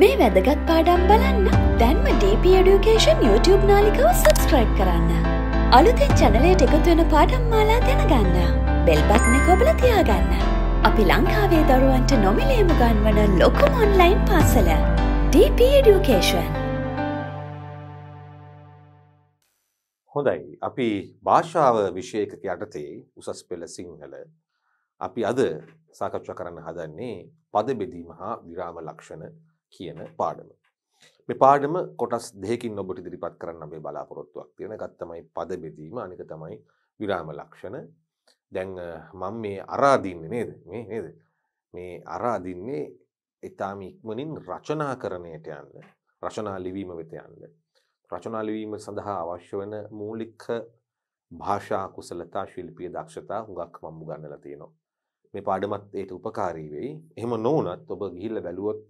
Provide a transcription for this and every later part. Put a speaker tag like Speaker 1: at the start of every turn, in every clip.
Speaker 1: මේ වැදගත් පාඩම් බලන්න දැන්ම DP Education YouTube නාලිකව සබස්ක්‍රයිබ් කරන්න. අලුතෙන් චැනලයට එකතුවෙන පාඩම් මාලා දැනගන්න. බෙල්බත්න කොබල තියාගන්න. අපි ලංකාවේ දරුවන්ට නොමිලේම ගන්වන ලොකුම ඔන්ලයින් පාසල. DP Education. හොඳයි අපි භාෂාව විෂයකක යටතේ උසස් පෙළ සිංහල අපි අද සාකච්ඡා කරන්න හදන්නේ පද බෙදීම හා විරාම ලක්ෂණ කියන පාඩම. මේ පාඩම කොටස් දෙකකින් ඔබට ඉදිරිපත් කරන්න අපේ බලාපොරොත්තුවක් තියෙන එකක් තමයි පද බෙදීම අනික තමයි විරාම ලක්ෂණ. දැන් මම මේ අරාදින්නේ නේද? මේ නේද? මේ අරාදින්නේ ඊටාම ඉක්මනින් රචනාකරණයට යන්න, රචනා ලිවීම වෙත යන්න. රචනා ලිවීම සඳහා අවශ්‍ය වෙන මූලික භාෂා කුසලතා ශිල්පීය දක්ෂතා හුඟක් මම උගන්වලා තියෙනවා. මේ පාඩමත් ඒට උපකාරී වෙයි. එහෙම නොවුනත් ඔබ ගිහිල්ලා බැලුවොත්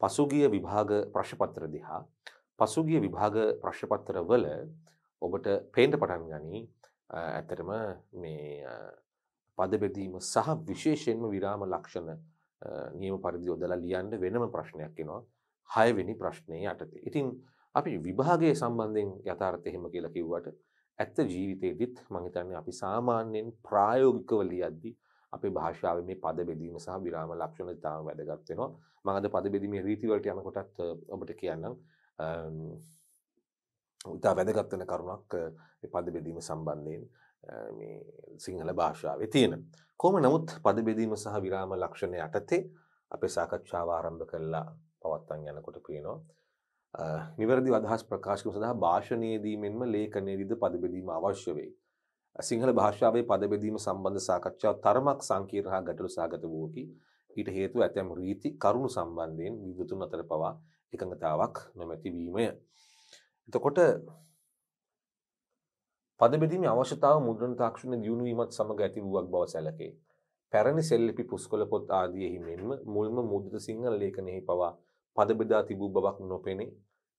Speaker 1: පසුගිය විභාග ප්‍රශ්පත්‍ර දිහා පසුගිය විභාග ප්‍රශ්පත්‍ර වල ඔබට පේන්ට පටන් ගනී ඇතරම මේ පදබෙදීම සහ විශේෂයෙන්ම විරාම ලක්ෂණ නියම පරිදි යොදලා ලියන්න වෙනම ප්‍රශ්නයක් එනවා හයවෙනි ප්‍රශ්නය යටතේ. ඉතින් අපි විභාගය සම්බන්ධයෙන් යථාර්ථ එහෙම කියලා කිව්වට ඇත්ත ජීවිතයේදීත් මං හිතන්නේ අපි සාමාන්‍යයෙන් ප්‍රායෝගිකව ලියද්දී අපේ භාෂාව මේ පද බෙදීම සහ විරාම ලක්ෂණ තාම වැදගත් වෙනවා මම අද පද බෙදීමේ රීතිවලට යනකොටත් ඔබට කියන්නම් උදා වැදගත් වෙන කරුණක් මේ පද බෙදීම සම්බන්ධයෙන් මේ සිංහල භාෂාවේ තියෙන කොහොම නමුත් පද බෙදීම සහ විරාම ලක්ෂණ යටතේ අපේ සාකච්ඡාව ආරම්භ කළා පවත්වන් යනකොට පේනවා නිවැරදි අදහස් ප්‍රකාශකම සඳහා භාෂණයේදී මෙන්ම ලේඛනයේදීද පදබෙදීම අවශ්‍ය වෙයි. සිංහල භාෂාවේ පදබෙදීම සම්බන්ධ සාකච්ඡාව තරමක් සංකීර්ණ හා ගැටළු සහගත වූකි. ඊට හේතුව ඇතැම් රීති කරුණු සම්බන්ධයෙන් විවිධතුන් අතර පවා එකඟතාවක් නොමැති වීමය. එතකොට පදබෙදීමේ අවශ්‍යතාව මුද්‍රණ තාක්ෂණයේ දියුණු වීමත් සමග ඇති වූවක් බව සැලකේ. පැරණි සෙල්ලිපි පුස්කොළ පොත් ආදියෙහි මෙන්ම මුල්ම මුද්‍රිත සිංහල ලේඛනයෙහි පවා පදබෙදා තිබූ බවක් නොපෙනේ.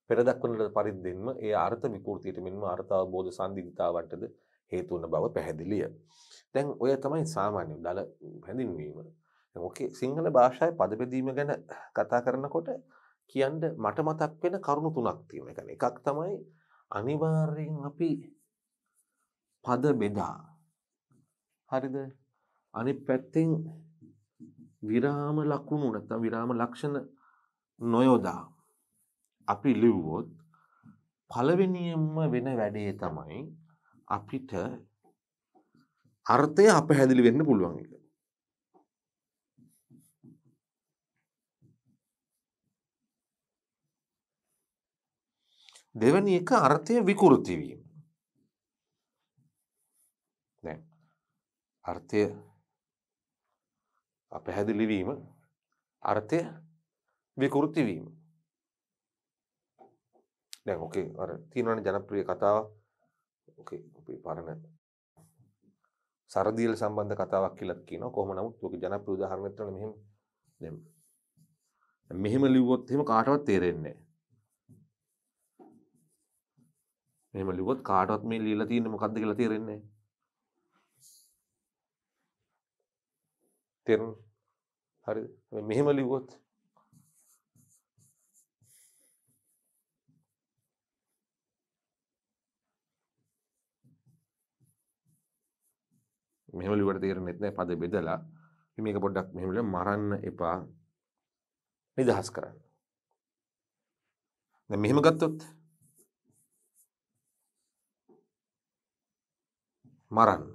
Speaker 1: පෙර දක්වන පරිද්දෙන්ම ඒ අර්ථ විකෘතියට මෙන්ම අර්ථ අවබෝධ සංදිග්ධතාවටද හේතු වන බව පැහැදිලිය. දැන් ඔය තමයි සාමාන්‍ය දල හැඳින්වීම. ඕකේ සිංහල භාෂාවේ පද බෙදීම ගැන කතා කරනකොට කියන්න මට මතක් වෙන කරුණු තුනක් තියෙනවා. ඒ කියන්නේ එකක් තමයි අනිවාර්යෙන් අපි පද බෙදා. හරිද? අනිත් පැත්තෙන් විරාම ලකුණු නැත්නම් විරාම ලක්ෂණ නොයොදා අපි ලිව්වොත් පළවෙනියෙන්ම වෙන වැඩේ තමයි අපිට අර්ථය අප හැදිලි වෙන්න පුළුවන් එක. දෙවැනි එක අර්ථය විකෘතිවීම. අර්ථය අප හැදිලිවීම අර්ථය විකෘතිවීම. දැන් ඕකේ අර තියෙනවනේ ජනප්‍රිය කතාවක් ඕකේ අපේ පරණ සරදියල් සම්බන්ධ කතාවක් කියලා කියනවා කොහොම නමුත් ඔක ජනප්‍රිය උදාහරණයක් තමයි මෙහෙම දැන් මෙහෙම ලිව්වොත් එහෙම කාටවත් තේරෙන්නේ නැහැ මෙහෙම ලිව්වොත් කාටවත් මේ ලියලා තියෙන්නේ මොකද්ද කියලා තේරෙන්නේ නැහැ තේරුම් හරිද මෙහෙම ලිව්වොත් මෙහමලිවට තේරෙන්නෙත් නෑ පද බෙදලා මේක පොඩ්ඩක් මෙහමල මරන්න එපා නිදහස් කරන්න. දැන් මෙහෙම ගත්තොත් මරන්න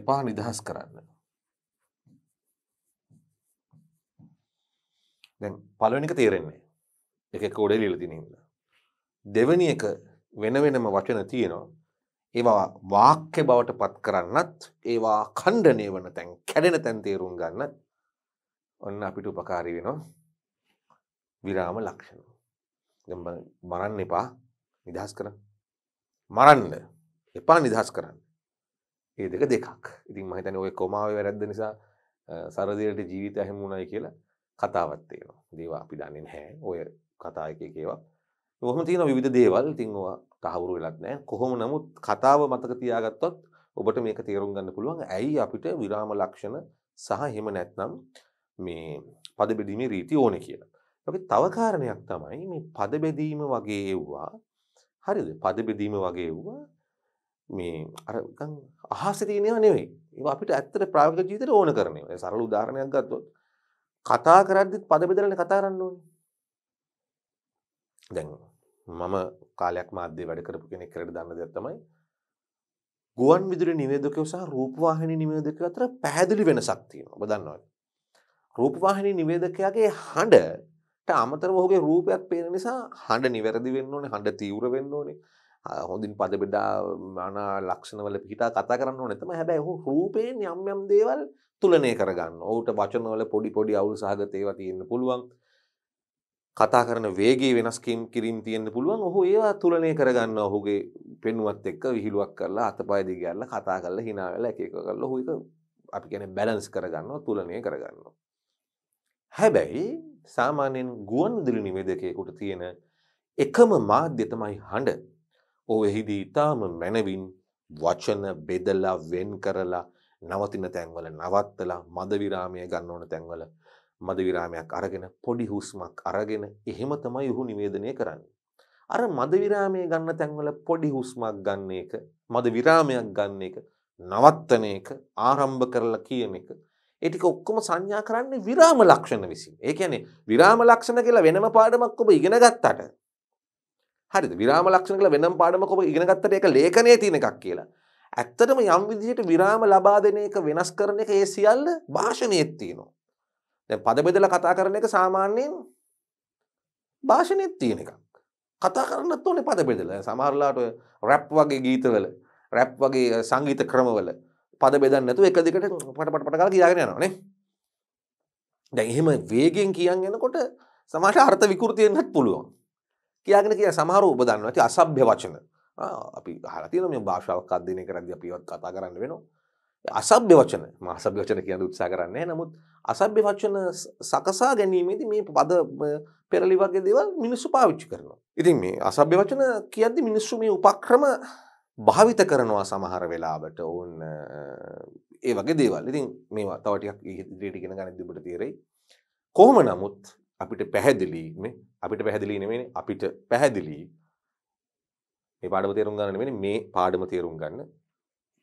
Speaker 1: එපා නිදහස් කරන්න. දැන් පළවෙනි එක තේරෙන්නේ. එක එක උඩේ ලියලා තියෙන හින්දා. දෙවෙනි එක වෙන වෙනම වචන තියෙනවා. ඒවා වාක්‍ය බවට පත් කරන්නත් ඒවා කණ්ඩනය වන තැන් කැඩෙන තැන් තේරුම් ගන්න ඔන්න අපිට උපකාරි වෙනවා විරාම ලක්ෂණ. මරන්න එපා නිදහස් කර මරන්න එපා නිදහස් කරන්න ඒ දෙක දෙකක් ඉතින් මහිතන ඔය කොමාව වැරැද්ද නිසා සරදියට ජීවිත හැමුණයි කියලා කතාවත්තේවා දේවා අපි දන්නේ නැහැ ඔය කතා එක එකේවා ඔහොම තියෙන විධ දේවල් තිංවා තහවුරු වෙලක් නෑ කොහොම නමුත් කතාව මතක තියාගත්තොත් ඔබට මේක තේරුම් ගන්න පුළුවන් ඇයි අපිට විරාම ලක්ෂණ සහ හෙම නැත්නම් මේ පදබෙදීමේ රීති ඕන කියලා. ඔකේ තව කාරණයක් තමයි මේ පදබෙදීම වගේ එව්වා හරිද පදබෙදීම වගේ එව්වා මේ අර නිකන් අහසේ තියෙන ඒවා නෙවෙයි. ඒවා අපිට ඇත්තට ප්‍රායෝගික ජීවිතේට ඕන කරන ඒවා. සරල උදාහරණයක් ගත්තොත් කතා කරද්දිත් පද බෙදලානේ කතා කරන්න ඕනේ. දැන් මම කාලයක් මාධ්‍ය වැඩ කරපු කෙනෙක් කරට දන්න දෙත්තමයි ගුවන් විදුරි නිවේදකයෝ සහ රූපවාහිනි නිවේදක අතර පැහැදිලි වෙනසක් තියෙනවා ඔබ දන්නවද රූපවාහිනි නිවේදකයාගේ හඬට අමතරව ඔහුගේ රූපයක් පේන නිසා හඬ නිවැරදි වෙන්න ඕනේ හඬ තීව්‍ර වෙන්න ඕනේ හොඳින් පද බෙදා අනා ලක්ෂණවල පිහිටා කතා කරන්න ඕනේ තමයි හැබැයි ඔහු රූපයෙන් යම් යම් දේවල් තුලනය කරගන්න. ඔහුට වචනවල පොඩි පොඩි අවුල් සහගත ඒවා තියෙන්න පුළුවන්. කතා කරන වේගේ වෙනස්කම් කිරීම් තියෙන්න පුළුවන්. ඔහු ඒවා තුලනය කරගන්නවා. ඔහුගේ පෙනුමත් එක්ක විහිළුවක් කරලා අතපය දිග යල්ලා කතා කරලා hina වෙලා එක එක කරලා ඔහු ඒක අපි කියන්නේ බැලන්ස් කරගන්නවා, තුලනය කරගන්නවා. හැබැයි සාමාන්‍යයෙන් ගුවන්විදුලි නිවේදකයෙකුට තියෙන එකම මාධ්‍ය තමයි හඬ. ඔහු එහිදී ඊටාම මැනවින් වචන බෙදලා වෙන් කරලා නවතින තැන්වල නවත්තලා මද විරාමය ගන්න ඕන තැන්වල මද විරාමයක් අරගෙන පොඩි හුස්මක් අරගෙන එහෙම තමයි ඔහු නිවේදනය කරන්නේ. අර මද විරාමයේ ගන්න තැන්වල පොඩි හුස්මක් ගන්න එක, මද විරාමයක් ගන්න එක, නවත්තන එක, ආරම්භ කරලා කියන එක. ඒ ටික ඔක්කොම සංඥා කරන්නේ විරාම ලක්ෂණ විසින්. ඒ කියන්නේ විරාම ලක්ෂණ කියලා වෙනම පාඩමක් ඔබ ඉගෙන ගත්තට හරිද? විරාම ලක්ෂණ කියලා වෙනම පාඩමක් ඔබ ඉගෙන ගත්තට ඒක ලේඛනයේ තියෙන එකක් කියලා. ඇත්තටම යම් විදිහට විරාම ලබා දෙන එක වෙනස් කරන එක ඒ සියල්ල භාෂණයේ තියෙනවා. දැන් පද බෙදලා කතා කරන එක සාමාන්‍යයෙන් භාෂණෙත් තියෙන එකක්. කතා කරන්නත් ඕනේ පද බෙදලා. සමහරලාට රැප් වගේ ගීතවල රැප් වගේ සංගීත ක්‍රමවල පද බෙදන්න නැතුව එක දිගට පට පට පට ගාලා කියාගෙන යනවා නේ. දැන් එහෙම වේගෙන් කියන් යනකොට සමහර අර්ථ විකෘති වෙන්නත් පුළුවන්. කියාගෙන කිය සමහර ඔබ දන්නවා ඇති අසභ්‍ය වචන. අපි අහලා තියෙනවා මේ භාෂාවක් අධ්‍යයනය කරද්දී අපිවත් කතා කරන්න වෙනවා. අසභ්‍ය වචන මාසභ්‍ය වචන කියන්න උත්සා කරන්නේ නමුත් අසභ්‍ය වචන සකසා ගැනීමේදී මේ පද පෙරලි වගේ දේවල් මිනිස්සු පාවිච්චි කරනවා. ඉතින් මේ අසභ්‍ය වචන කියද්දි මිනිස්සු මේ උපක්‍රම භාවිත කරනවා සමහර වෙලාවට ඕන් ඒ වගේ දේවල්. ඉතින් මේවා තව ටිකක් ඉදිරියට ඉගෙන ගන්න දෙබට තීරෙයි. කොහොම නමුත් අපිට පැහැදිලි මේ අපිට පැහැදිලි නෙමෙයි අපිට පැහැදිලි මේ පාඩම තේරුම් ගන්න නෙමෙයි මේ පාඩම තේරුම් ගන්න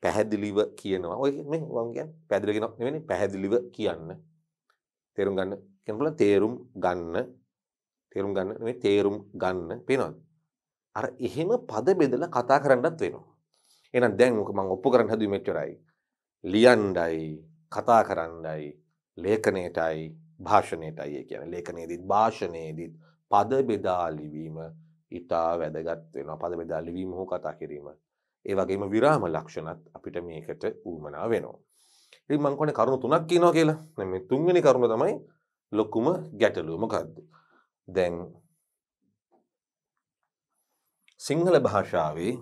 Speaker 1: පැහැදිලිව කියනවා. ඔය මේ මම කියන්නේ පැහැදිලිව කියන නෙවෙයි පැහැදිලිව කියන්න. තේරුම් ගන්න කියනකොට තේරුම් ගන්න තේරුම් ගන්න නෙවෙයි තේරුම් ගන්න පේනවද? අර එහෙම පද බෙදලා කතා කරන්නත් වෙනවා. එහෙනම් දැන් මොක මම ඔප්පු කරන්න හැදුවේ මෙච්චරයි. ලියන්නයි, කතා කරන්නයි, ලේඛනයටයි, භාෂණයටයි කියන්නේ ලේඛනයේදීත් භාෂණයේදීත් පද බෙදා ලිවීම ඊට වැදගත් වෙනවා. පද බෙදා ලිවීම හෝ කතා කිරීම ඒ වගේම විරාම ලක්ෂණත් අපිට මේකට ඌමනා වෙනවා. ඉතින් මං කොහොනේ කරුණු තුනක් කියනවා කියලා. මේ තුන්වෙනි කරුණ තමයි ලොකුම ගැටලුව මොකද්ද? දැන් සිංහල භාෂාවේ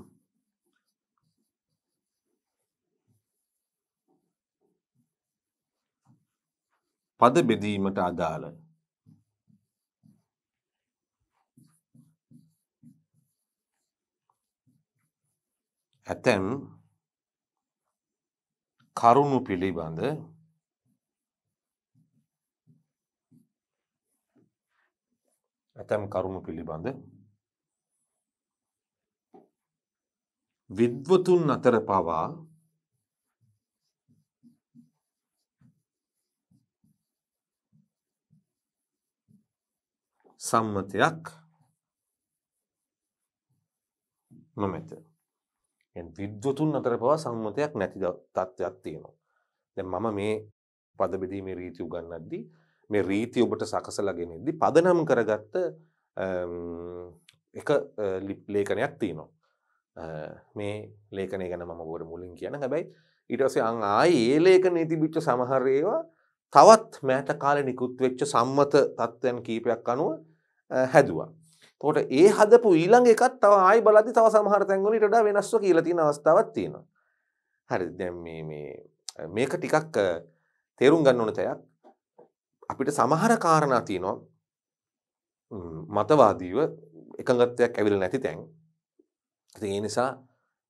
Speaker 1: පද බෙදීමට අදාළ ඇතැම් කරුණු පිළිබඳ ඇතැම් කරුණු පිළිබඳ විද්වතුන් අතර පවා සම්මතයක් නොමැත විද්වතුන් අතර පවා සංමතයක් නැති තත්ත්වයක් තියෙනවා. දැන් මම මේ පද බෙදීමේ රීති උගන්වද්දී මේ රීති ඔබට සකසලා ගෙනෙද්දී පදනම් කරගත්ත එක ලේඛනයක් තියෙනවා. මේ ලේඛනය ගැන මම ඔබට මුලින් කියන හැබැයි ඊට පස්සේ අන් ආයේ ඒ ලේඛනයේ තිබිච්ච සමහර ඒවා තවත් මෑත කාලේ නිකුත් වෙච්ච සම්මත තත්ත්වයන් කීපයක් අනුව හැදුවා. තොට ඒ හදපු ඊළඟ එකත් තව ආයි බලදි තව සමහර තැන්ගලට වඩා වෙනස්ව කියලා තියෙන අවස්ථාවක් තියෙනවා. හරි දැන් මේ මේ මේක ටිකක් තේරුම් ගන්න ඕන තයක්. අපිට සමහර කාරණා තියෙනවා මතවාදීව එකඟත්වයක් ඇවිල්ලා නැති තැන්. ඉතින් ඒ නිසා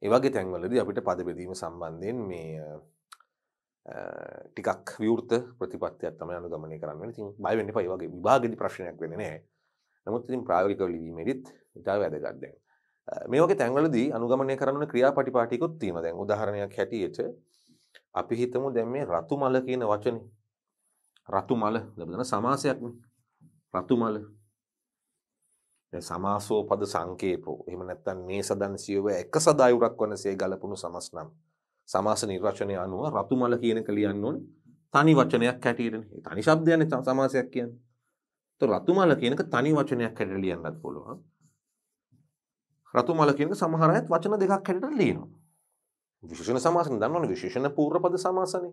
Speaker 1: ඒ වගේ තැන්වලදී අපිට පද බෙදීම සම්බන්ධයෙන් මේ ටිකක් විවෘත ප්‍රතිපත්තියක් තමයි අනුගමනය කරන්න වෙන්නේ. ඉතින් බය වෙන්න එපා. ඒ වගේ විභාගෙදි ප්‍රශ්නයක් වෙන්නේ නැහැ. නමුත් ඉතින් ප්‍රායෝගිකව ලිවීමේදීත් ඉතා වැදගත් දැන්. මේ වගේ තැන්වලදී අනුගමනය කරන්න ක්‍රියාපටිපාටිකුත් තියෙනවා දැන් උදාහරණයක් හැටියට අපි හිතමු දැන් මේ රතු මල කියන වචනේ රතු මල ලැබෙන සමාසයක් රතු මල සමාසෝ පද සංකේපෝ එහෙම නැත්තම් මේ සදන් සියව එක සදායුරක් වනසේ ගලපුණු සමස් නම් සමාස නිර්වචනය අනුව රතුමල කියන එක ලියන්න ඕනේ තනි වචනයක් හැටියටනේ තනි ශබ්දයනේ සමාසයක් කියන්නේ රතුමල කියනක තනි වචනයක් හැට ලියන්නත් පුළුවන් රතුමල කියනක සමහරයත් වචන දෙකක් හැට ලියනවා විශෂණ සමාසන දන්නවන විශේෂණ පූර්පද සමාසනය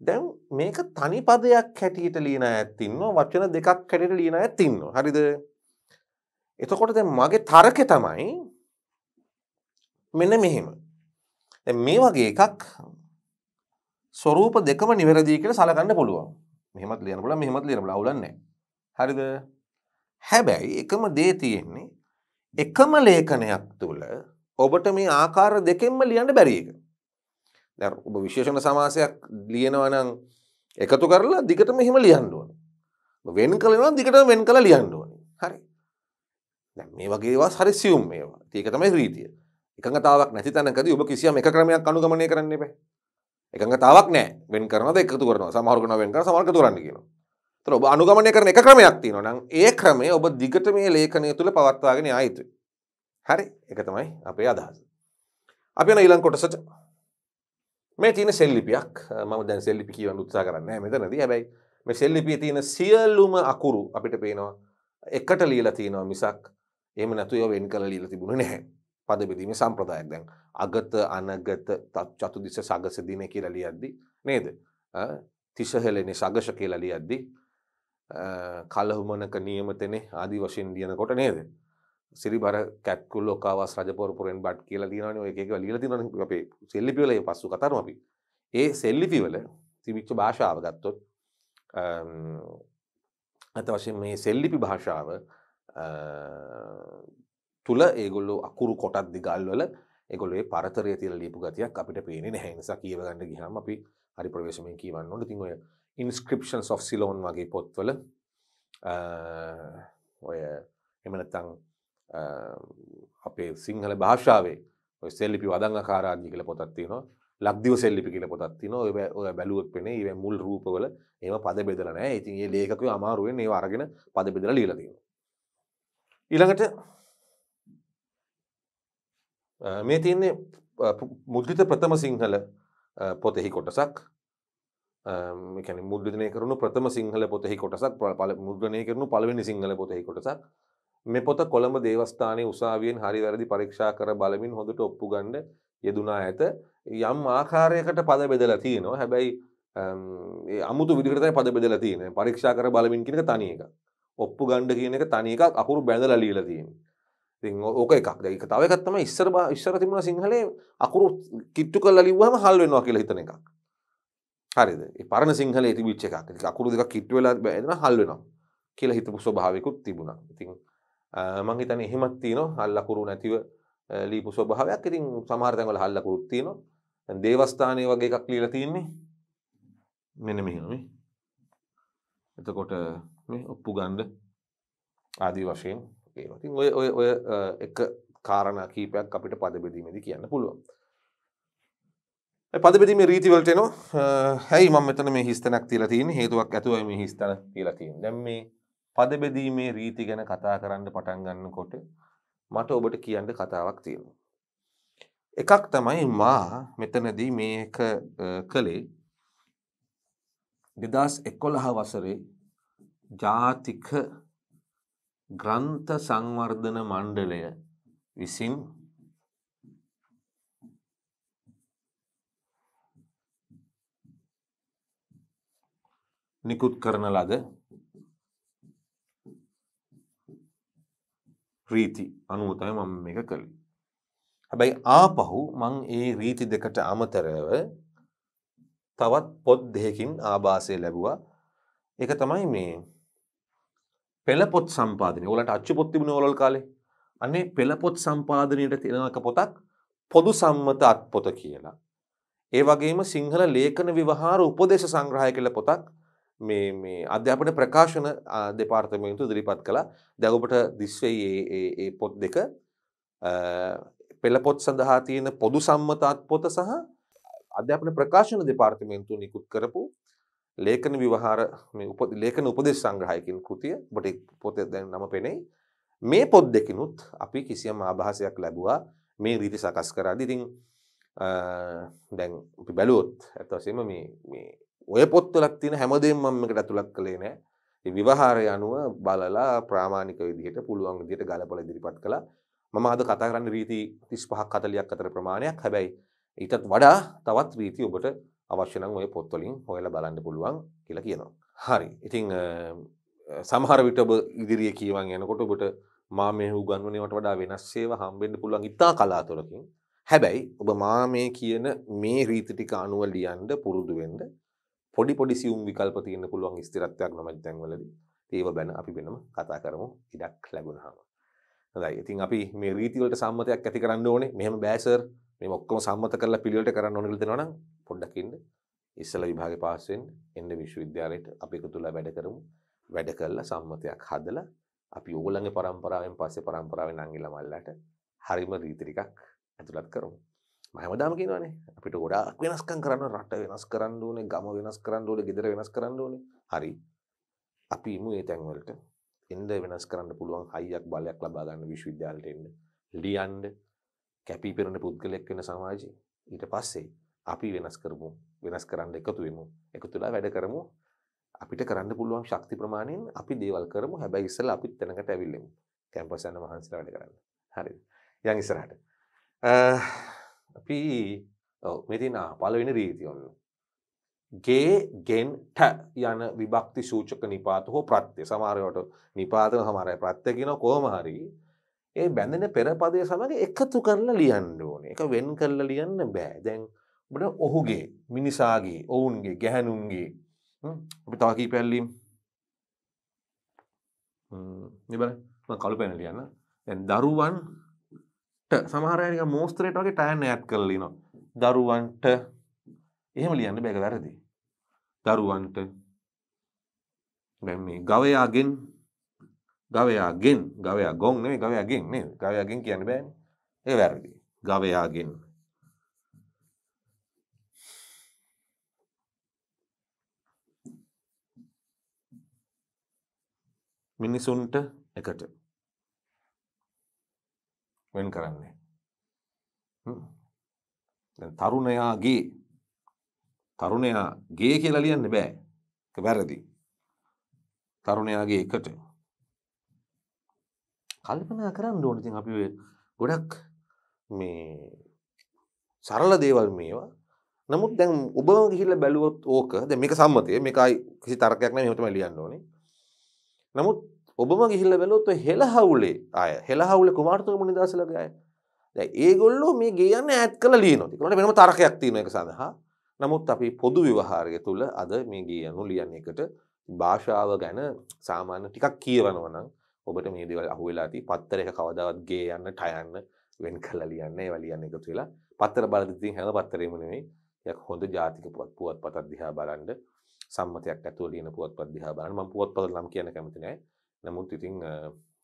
Speaker 1: දැන් මේක තනි පදයක් හැටියට ලියන ඇත්තින්න වචන දෙකක් හැටියට ලියන ඇත්තින්න හරිද එතකොට දැ මගේ තරක තමයි මෙන්න මෙහෙම මේ වගේ එකක් ස්වරූප දෙකම නිවැරදිී කියල සලකන්න පුළුවන් මෙහමත් ලියන පුල මෙහමත් ලියන ලවලන්නේ හරිද හැබැයි එකම දේ තියෙන්නේ එකම ලේඛනයක් තුළ ඔබට මේ ආකාර දෙකෙන්ම ලියන්න බැරි එක. දැන් ඔබ විශේෂණ සමාසයක් ලියනවා නම් එකතු කරලා දිගටම එහෙම ලියන්න ඕනේ. වෙන් කළේනවා දිගටම වෙන් කළා ලියන්න ඕනේ. හරි. දැන් මේ වගේ ඒවා හරි සියුම් මේවා. ඒක තමයි රීතිය. එකඟතාවක් නැති තැනකදී ඔබ කිසියම් එක ක්‍රමයක් අනුගමනය කරන්න එපා. එකඟතාවක් නැහැ. වෙන් කරනවද එකතු කරනවද? සමහර කරනවා වෙන් කරනවා සමහර එකතු කරන්න කියනවා. ඔබ අනුගමනය කරන එක ක්‍රමයක් තියෙනවා නම් ඒ ක්‍රමය ඔබ දිගට මේ ලේඛනය තුළ පවත්වාගෙන ආ යුතුයි. හරි ඒක තමයි අපේ අදහස. අපි යන ඊළඟ කොටසට මේ තියෙන සෙල්ලිපියක් මම දැන් සෙල්ලිපි කියවන්න උත්සාහ කරන්නේ නැහැ මෙතනදී. හැබැයි මේ සෙල්ලිපියේ තියෙන සියලුම අකුරු අපිට පේනවා එකට ලියලා තියෙනවා මිසක් එහෙම නැතු ඒවා වෙන් කරලා ලියලා තිබුණේ නැහැ. පද බෙදීමේ සම්ප්‍රදායක් දැන් අගත අනගත චතුදිස සගස දින කියලා ලියද්දි නේද? තිසහෙලෙනේ සගස කියලා ලියද්දි කලහුමනක නියමතනේ ආදී වශයෙන් ලියනකොට නේද? සිරිබර කැක්කුල් ඔකාවස් රජපොරපුරෙන් බට් කියලා තියෙනවනේ ඔය එක එක ලියලා තියෙනවනේ අපේ සෙල්ලිපි වල ඒ පස්සු කතාරමු අපි. ඒ සෙල්ලිපි වල තිබිච්ච භාෂාව ගත්තොත් අත වශයෙන් මේ සෙල්ලිපි භාෂාව තුල ඒගොල්ලෝ අකුරු කොටක් දිගල්වල ඒගොල්ලෝ ඒ පරතරය තියලා ලියපු ගතියක් අපිට පේන්නේ නැහැ. ඒ නිසා කියව ගන්න ගියාම අපි හරි ප්‍රවේශමෙන් කියවන්න ඕනේ. ඉතින් ඔය ඉන්ස්ක්‍රපෂන්ස් of සිලෝන් වගේ පොත්වල ඔය එමනතං අපේ සිංහල භාෂාවේ සෙල්ලිපි වදංග කාරාජි කල පොතත්තින ලක්දිව සෙල්ලිපි කියල පොත්තින ඔය බැලුවක් පෙන ඒ මුල් රූපවල ඒම පද බෙදලනෑ ඉතින් ඒ ලේකක අමාරුවෙන් ඒ අරගෙන පද බෙදල ලීලදීම. ඉළඟට මේ තියන්නේ මුද්‍රිත ප්‍රථම සිංහල පොතෙහි කොටසක් එකන මුද්‍රනය කරනු ප්‍රථම සිංහල පොතෙහි කොටසක් පල මුද්‍රණය කරනු පළවෙනි සිංහල පොතෙහි කොටසක් මේ පොත කොළඹ දේවස්ථානය උසාවියෙන් හරි වැරදි පරීක්ෂා කර බලමින් හොඳට ඔප්පු ගණ්ඩ යෙදුනා ඇත යම් ආකාරයකට පද බෙදලා තියෙනවා හැබැයි අමුතු විදිරතයි පද බෙදලා තියෙන පරීක්ෂා කර බලමින් කියනක තනි එක ඔප්පු ගණ්ඩ කියන එක තනි එකක් අකුරු බැඳලා ලියලා තියෙනවා ඕක එකක් ඒක තවකත්තම ඉස්සර ඉස්සර තිබුණ සිංහලේ අකුරු කිට්ටු කල්ලා ලිව්වම හල් වෙනවා කියලා හිතන එකක් හරිද පරණ සිංහල තිබිච් එකක් අකුරු දෙක කිට් වෙලා බෑදෙන හල් වෙනවා කියලා හිතපු ස්වභාවයකුත් තිබුණා ඉතින් මං හිතන්නේ එහෙමත් තියෙනවා හල්ලකුරු නැතිව ලීපු ස්වභාවයක් ඉතින් සමහර තැන්වල හල්ලකුරුත් තියෙනවා දේවස්ථානයේ වගේ එකක් ලියලා තියෙන්නේ මෙන්න මෙහෙම මේ එතකොට මේ ඔප්පු ගන්න ආදී වශයෙන් ඒවා ඉතින් ඔය ඔය එක කාරණා කීපයක් අපිට පද බෙදීමේදී කියන්න පුළුවන්
Speaker 2: පදපිටීම රීතිවලටනවා හැයි මම
Speaker 1: මෙතන මේ හිස්තනක් තියලා තියෙන හේතුවක් ඇතුව මේ හිස්තන තියලා තියෙන දැන් මේ පදබෙදීමේ රීති ගැන කතා කරන්න පටන් ගන්නකොට මට ඔබට කියන්න කතාවක් තියෙනවා එකක් තමයි මා මෙතනදී මේක කළේ දෙදස් එක්කොළහ වසරේ ජාතික ග්‍රන්ථ සංවර්ධන මණ්ඩලය විසින් නිකුත් කරන ලද රීති අනුව තමයි මම මේක කළේ. හැබැයි ආපහු මං ඒ රීති දෙකට අමතරව තවත් පොත් දෙකකින් ආభాසය ලැබුවා. ඒක තමයි මේ පෙළ පොත් සම්පාදනය. ඔයාලට අච්චු පොත් තිබුණේ ඔයාලල් කාලේ. අනේ පෙළ පොත් සම්පාදනයේට තියෙන පොතක් පොදු සම්මත අත්පොත කියලා. ඒ වගේම සිංහල ලේඛන විවහාර උපදේශ සංග්‍රහය කියලා පොතක් මේ මේ අධ්‍යාපන ප්‍රකාශන දෙපාර්තමේන්තු ඉදිරිපත් කළා. දැන් ඔබට දිස්වෙයි ඒ ඒ පොත් දෙක පෙළ පොත් සඳහා තියෙන පොදු සම්මත අත්පොත සහ අධ්‍යාපන ප්‍රකාශන දෙපාර්තමේන්තුව නිකුත් කරපු ලේඛන විවහාර මේ උප ලේඛන උපදේශ සංග්‍රහය කියන කෘතිය ඔබට පොතේ දැන් නම පෙනෙයි. මේ පොත් දෙකිනුත් අපි කිසියම් ආభాසයක් ලැබුවා මේ රීති සකස් කරද්දී. ඉතින් දැන් අපි බැලුවොත් ඇත්ත වශයෙන්ම මේ මේ ඔය පොත්වලක් තියෙන හැමදේම මම මේකට ඇතුළත් කළේ නෑ. ඒ විවහාරය අනුව බලලා ප්‍රාමාණික විදිහට පුළුවන් විදිහට ගලපලා ඉදිරිපත් කළා. මම අද කතා කරන්න රීති 35ක් 40ක් අතර ප්‍රමාණයක්. හැබැයි ඊටත් වඩා තවත් රීති ඔබට අවශ්‍ය නම් ඔය පොත්වලින් හොයලා බලන්න පුළුවන් කියලා කියනවා. හරි. ඉතින් සමහර විට ඔබ ඉදිරියේ කියවන් යනකොට ඔබට මා මේ උගන්වනේවට වඩා වෙනස් ඒවා හම්බෙන්න පුළුවන් ඉතා කලාතුරකින්. හැබැයි ඔබ මා මේ කියන මේ රීති ටික අනුව ලියන්න පුරුදු වෙන්න පොඩි පොඩි සියුම් විකල්ප තියෙන පුළුවන් ස්ථිරත්වයක් නොමැති තැන්වලදී. ඒව බැන අපි වෙනම කතා කරමු ඉඩක් ලැබුණාම. හොඳයි. ඉතින් අපි මේ රීති වලට සම්මතයක් ඇති කරන්න ඕනේ. මෙහෙම බෑ සර්. මේ ඔක්කොම සම්මත කරලා පිළිවෙලට කරන්න ඕනේ කියලා දෙනවා නම් පොඩ්ඩක් ඉන්න. ඉස්සල විභාගේ පාස් වෙන්න එන්න විශ්වවිද්‍යාලයට අපි එකතු වෙලා වැඩ කරමු. වැඩ කරලා සම්මතයක් හදලා අපි ඕගොල්ලන්ගේ પરම්පරාවෙන් පස්සේ પરම්පරාවෙන් නංගිලා මල්ලට හරිම රීති ටිකක් ඇතුළත් කරමු. හැමදාම කියනවානේ අපිට ගොඩාක් වෙනස්කම් කරන්න රට වෙනස් කරන්න ඕනේ ගම වෙනස් කරන්න ඕනේ ගෙදර වෙනස් කරන්න ඕනේ හරි අපි ඉමු ඒ තැන් වලට එන්න වෙනස් කරන්න පුළුවන් හයියක් බලයක් ලබා ගන්න විශ්වවිද්‍යාලයට එන්න ලියන්න කැපී පෙනෙන පුද්ගලයෙක් වෙන සමාජය ඊට පස්සේ අපි වෙනස් කරමු වෙනස් කරන්න එකතු වෙමු එකතුලා වැඩ කරමු අපිට කරන්න පුළුවන් ශක්ති ප්‍රමාණයෙන් අපි දේවල් කරමු හැබැයි ඉස්සෙල්ලා අපිත් තැනකට ඇවිල්ලෙමු කැම්පස් යන මහන්සිලා වැඩ කරන්න හරිද යන් ඉස්සරහට අපි මෙතින පලවෙනි රීතිඔන්න. ගේ ගෙන් ට යන විභක්ති සූචක නිපාත හෝ ප්‍රත්්‍යය සමාරයට නිපාතන හමරය ප්‍රත්්‍යකින කෝමහරි ඒ බැඳෙන පෙරපදය සමඟ එකතු කරලා ලියන්න ඕන එක වෙන් කරලා ලියන්න බෑ දැන් බට ඔහුගේ මිනිසාගේ ඔවුන්ගේ ගැහැනුන්ගේ අපි තාකී පැල්ලීම් නිබල කළු පැන ලියන්න දැන් දරුවන් සමහරයනික මෝස්ත්‍රේට වගේ ටෑන් ඇත් කරලිනවා දරුවන්ට එහෙම ලියන්න බැක වැරදි දරුවන්ට මේ ගවයාගෙන් ගවයාගෙන් ගවයා ගොන් නෙවෙයි ගවයාගෙන් නේද ගවයාගෙන් කියන්න බෑනේ ඒක වැරදි ගවයාගෙන් මිනිසුන්ට එකට වෙන් කරන්නේ. තරුණයාගේ තරුණයා ගේ කියලා ලියන්න බෑ එක වැරදි තරුණයාගේ එකට කල්පනා කරන්න ඕන ඉතින් අපි ගොඩක් මේ සරල දේවල් මේවා නමුත් දැන් ඔබම ගිහිල්ලා බැලුවොත් ඕක දැන් මේක සම්මතය මේකයි කිසි තර්කයක් නැහැ මෙහෙම තමයි ලියන්න ඕනේ නමුත් ඔබම ගිහිල්ල බැලොත් හෙළ හවුලේ අය හෙළ හවුල කුමාර්තුක මුනිදාසලගේ අය. ඒගොල්ලෝ මේ ගේයන්න ඇත් කළ ලියනොති කොට වෙනම තරකයක් තියෙන එක සඳහා නමුත් අපි පොදු විවහාරය තුළ අද මේ ගියනු ලියන්න එකට භාෂාව ගැන සාමාන්‍ය ටිකක් කියවනවනම් ඔබට මේ දේවල් අහුවෙලාති පත්තර එක කවදාවත් ගේ යන්න ටයන්න වෙන් කල්ලා ලියන්න වලියන්න එකතු වෙලා පත්තර බලදිතින් හැම පත්තරේමනවේ යක් හොඳ ජාතික පුවත් පුවත් පතත් දිහා බලන්ඩ සම්මතයක් ඇතුව ලියන පුවත් පත් දිහා බලන්න ම පුවත් පත ලම් කියන කැමතිනෑ නමුත් ඉතිං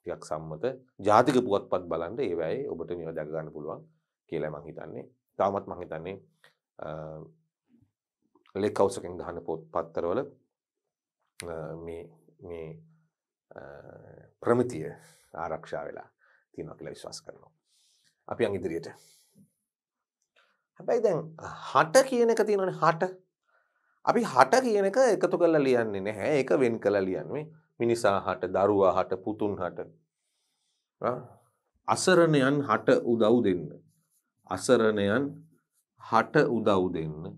Speaker 1: ටියක් සම්මත ජාතික පුවත්පත් බලන්ට ඒවයි ඔබට නිව දැකගන්න පුළුවන් කියලා මං හිතන්නේ තාමත් මං හිතන්නේ ලෙක් අවසකින් ගහන පොත් පත්තරවල මේ ප්‍රමිතිය ආරක්ෂා වෙලා තියෙන කියලා විශ්වාස කරනවා අපි අං ඉදිරියට හැබැයි දැන් හට කියන එක තියෙනනේ හට අපි හට කියන එක එකතු කරලා ලියන්නේ නැහැ ඒක වෙන් කරලා ලියන්නේ මිනිසා හට දරුවා හට පුතුන් හට අසරණයන් හට උදව් දෙන්න. අසරණයන් හට උදව් දෙන්න.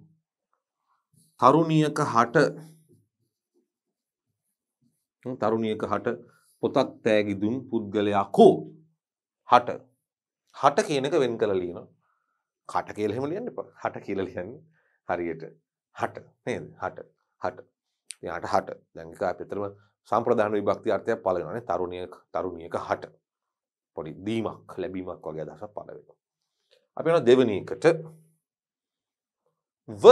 Speaker 1: තරුණියක හට තරුණියක හට පොතක් තෑගි දුන් පුද්ගලයා කෝ හට හට කියන එක වෙන් කළ ලියනවා. කට කියලා එහෙම ලියන්න එපා. හට කියලා ලියන්නේ හරියට. හට නේද? හට හට. එයාට හට. දැන් එක අපිටම සම්ප්‍රධාන විභක්ති අර්ථයක් පළ වෙනවානේ තරුණියක තරුණියක හට පොඩි දීමක් ලැබීමක් වගේ අදහසක් පළ වෙනවා අපි යන දෙවෙනි එකට ව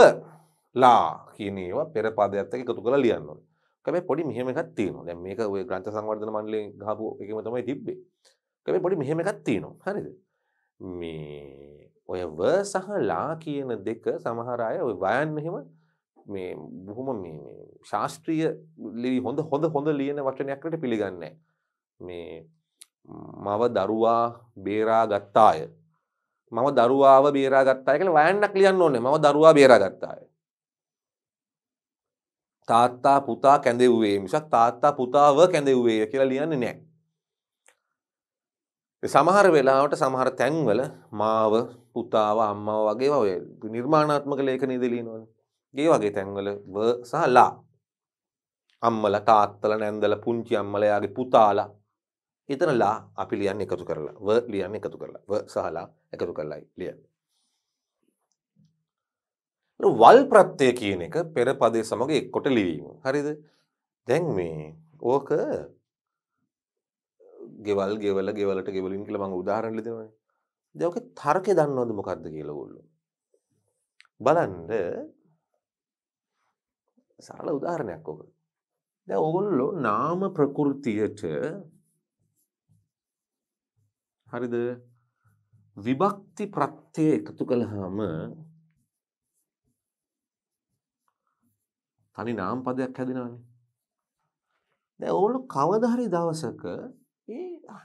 Speaker 1: ලා කියන ඒවා පෙර පදයත් එක්ක එකතු කරලා ලියන්න ඕනේ. හැබැයි පොඩි මෙහෙම එකක් තියෙනවා. දැන් මේක ওই ග්‍රන්ථ සංවර්ධන මණ්ඩලයෙන් ගහපු එකම තමයි තිබ්බේ. හැබැයි පොඩි මෙහෙම එකක් තියෙනවා. හරිද? මේ ඔය ව සහ ලා කියන දෙක සමහර අය ඔය වයන් මෙහෙම මේ බොහොම මේ ශාස්ත්‍රීය ලි හොඳ හොඳ හොඳ ලියන වචනයක්කට පිළිගන්න මේ මව දරුවා බේරා ගත්තාය මම දරුවාව බේරා ගත්තාය කියලා වයන්නක් ලියන්න ඕනේ මම දරුවා බේරා ගත්තාය තාත්තා පුතා කැඳෙව්වේ මිසක් තාත්තා පුතාව කැඳෙව්වේ කියලා ලියන්නේ නැහැ සමහර වෙලාවට සමහර තැන්වල මාව පුතාව අම්මාව වගේ ඔය නිර්මාණාත්මක ලේඛන ඉදලිනවනේ ඒ වගේ තැන්වල ව සහ ලා අම්මල තාත්තල නැන්දල පුංචි අම්මල යාගේ පුතාලා එතන ලා අපි ලියන්න එකතු කරලා ව ලියන්න එකතු කරලා ව සහ ලා එකතු කරලායි ලියන්නේ වල් ප්‍රත්්‍යය කියන එක පෙරපදය සමඟ එක්කොට ලිවීම හරිද දැන් මේ ඕක ගෙවල් ගෙවල ගෙවලට ගෙවලින් කියල මඟ උදාහරණ ලිදවන දෙක තර්කය දන්නවද මොකක්ද කියලගොල්ලු බලන්ඩ සරල උදාහරණයක් ඕක. දැන් ඕගොල්ලෝ නාම ප්‍රകൃතියට හරිද විභක්ති ප්‍රත්‍යය එකතු කළාම තනි නාම පදයක් හැදෙනවානේ. දැන් ඕගොල්ලෝ කවදා හරි දවසක ඒ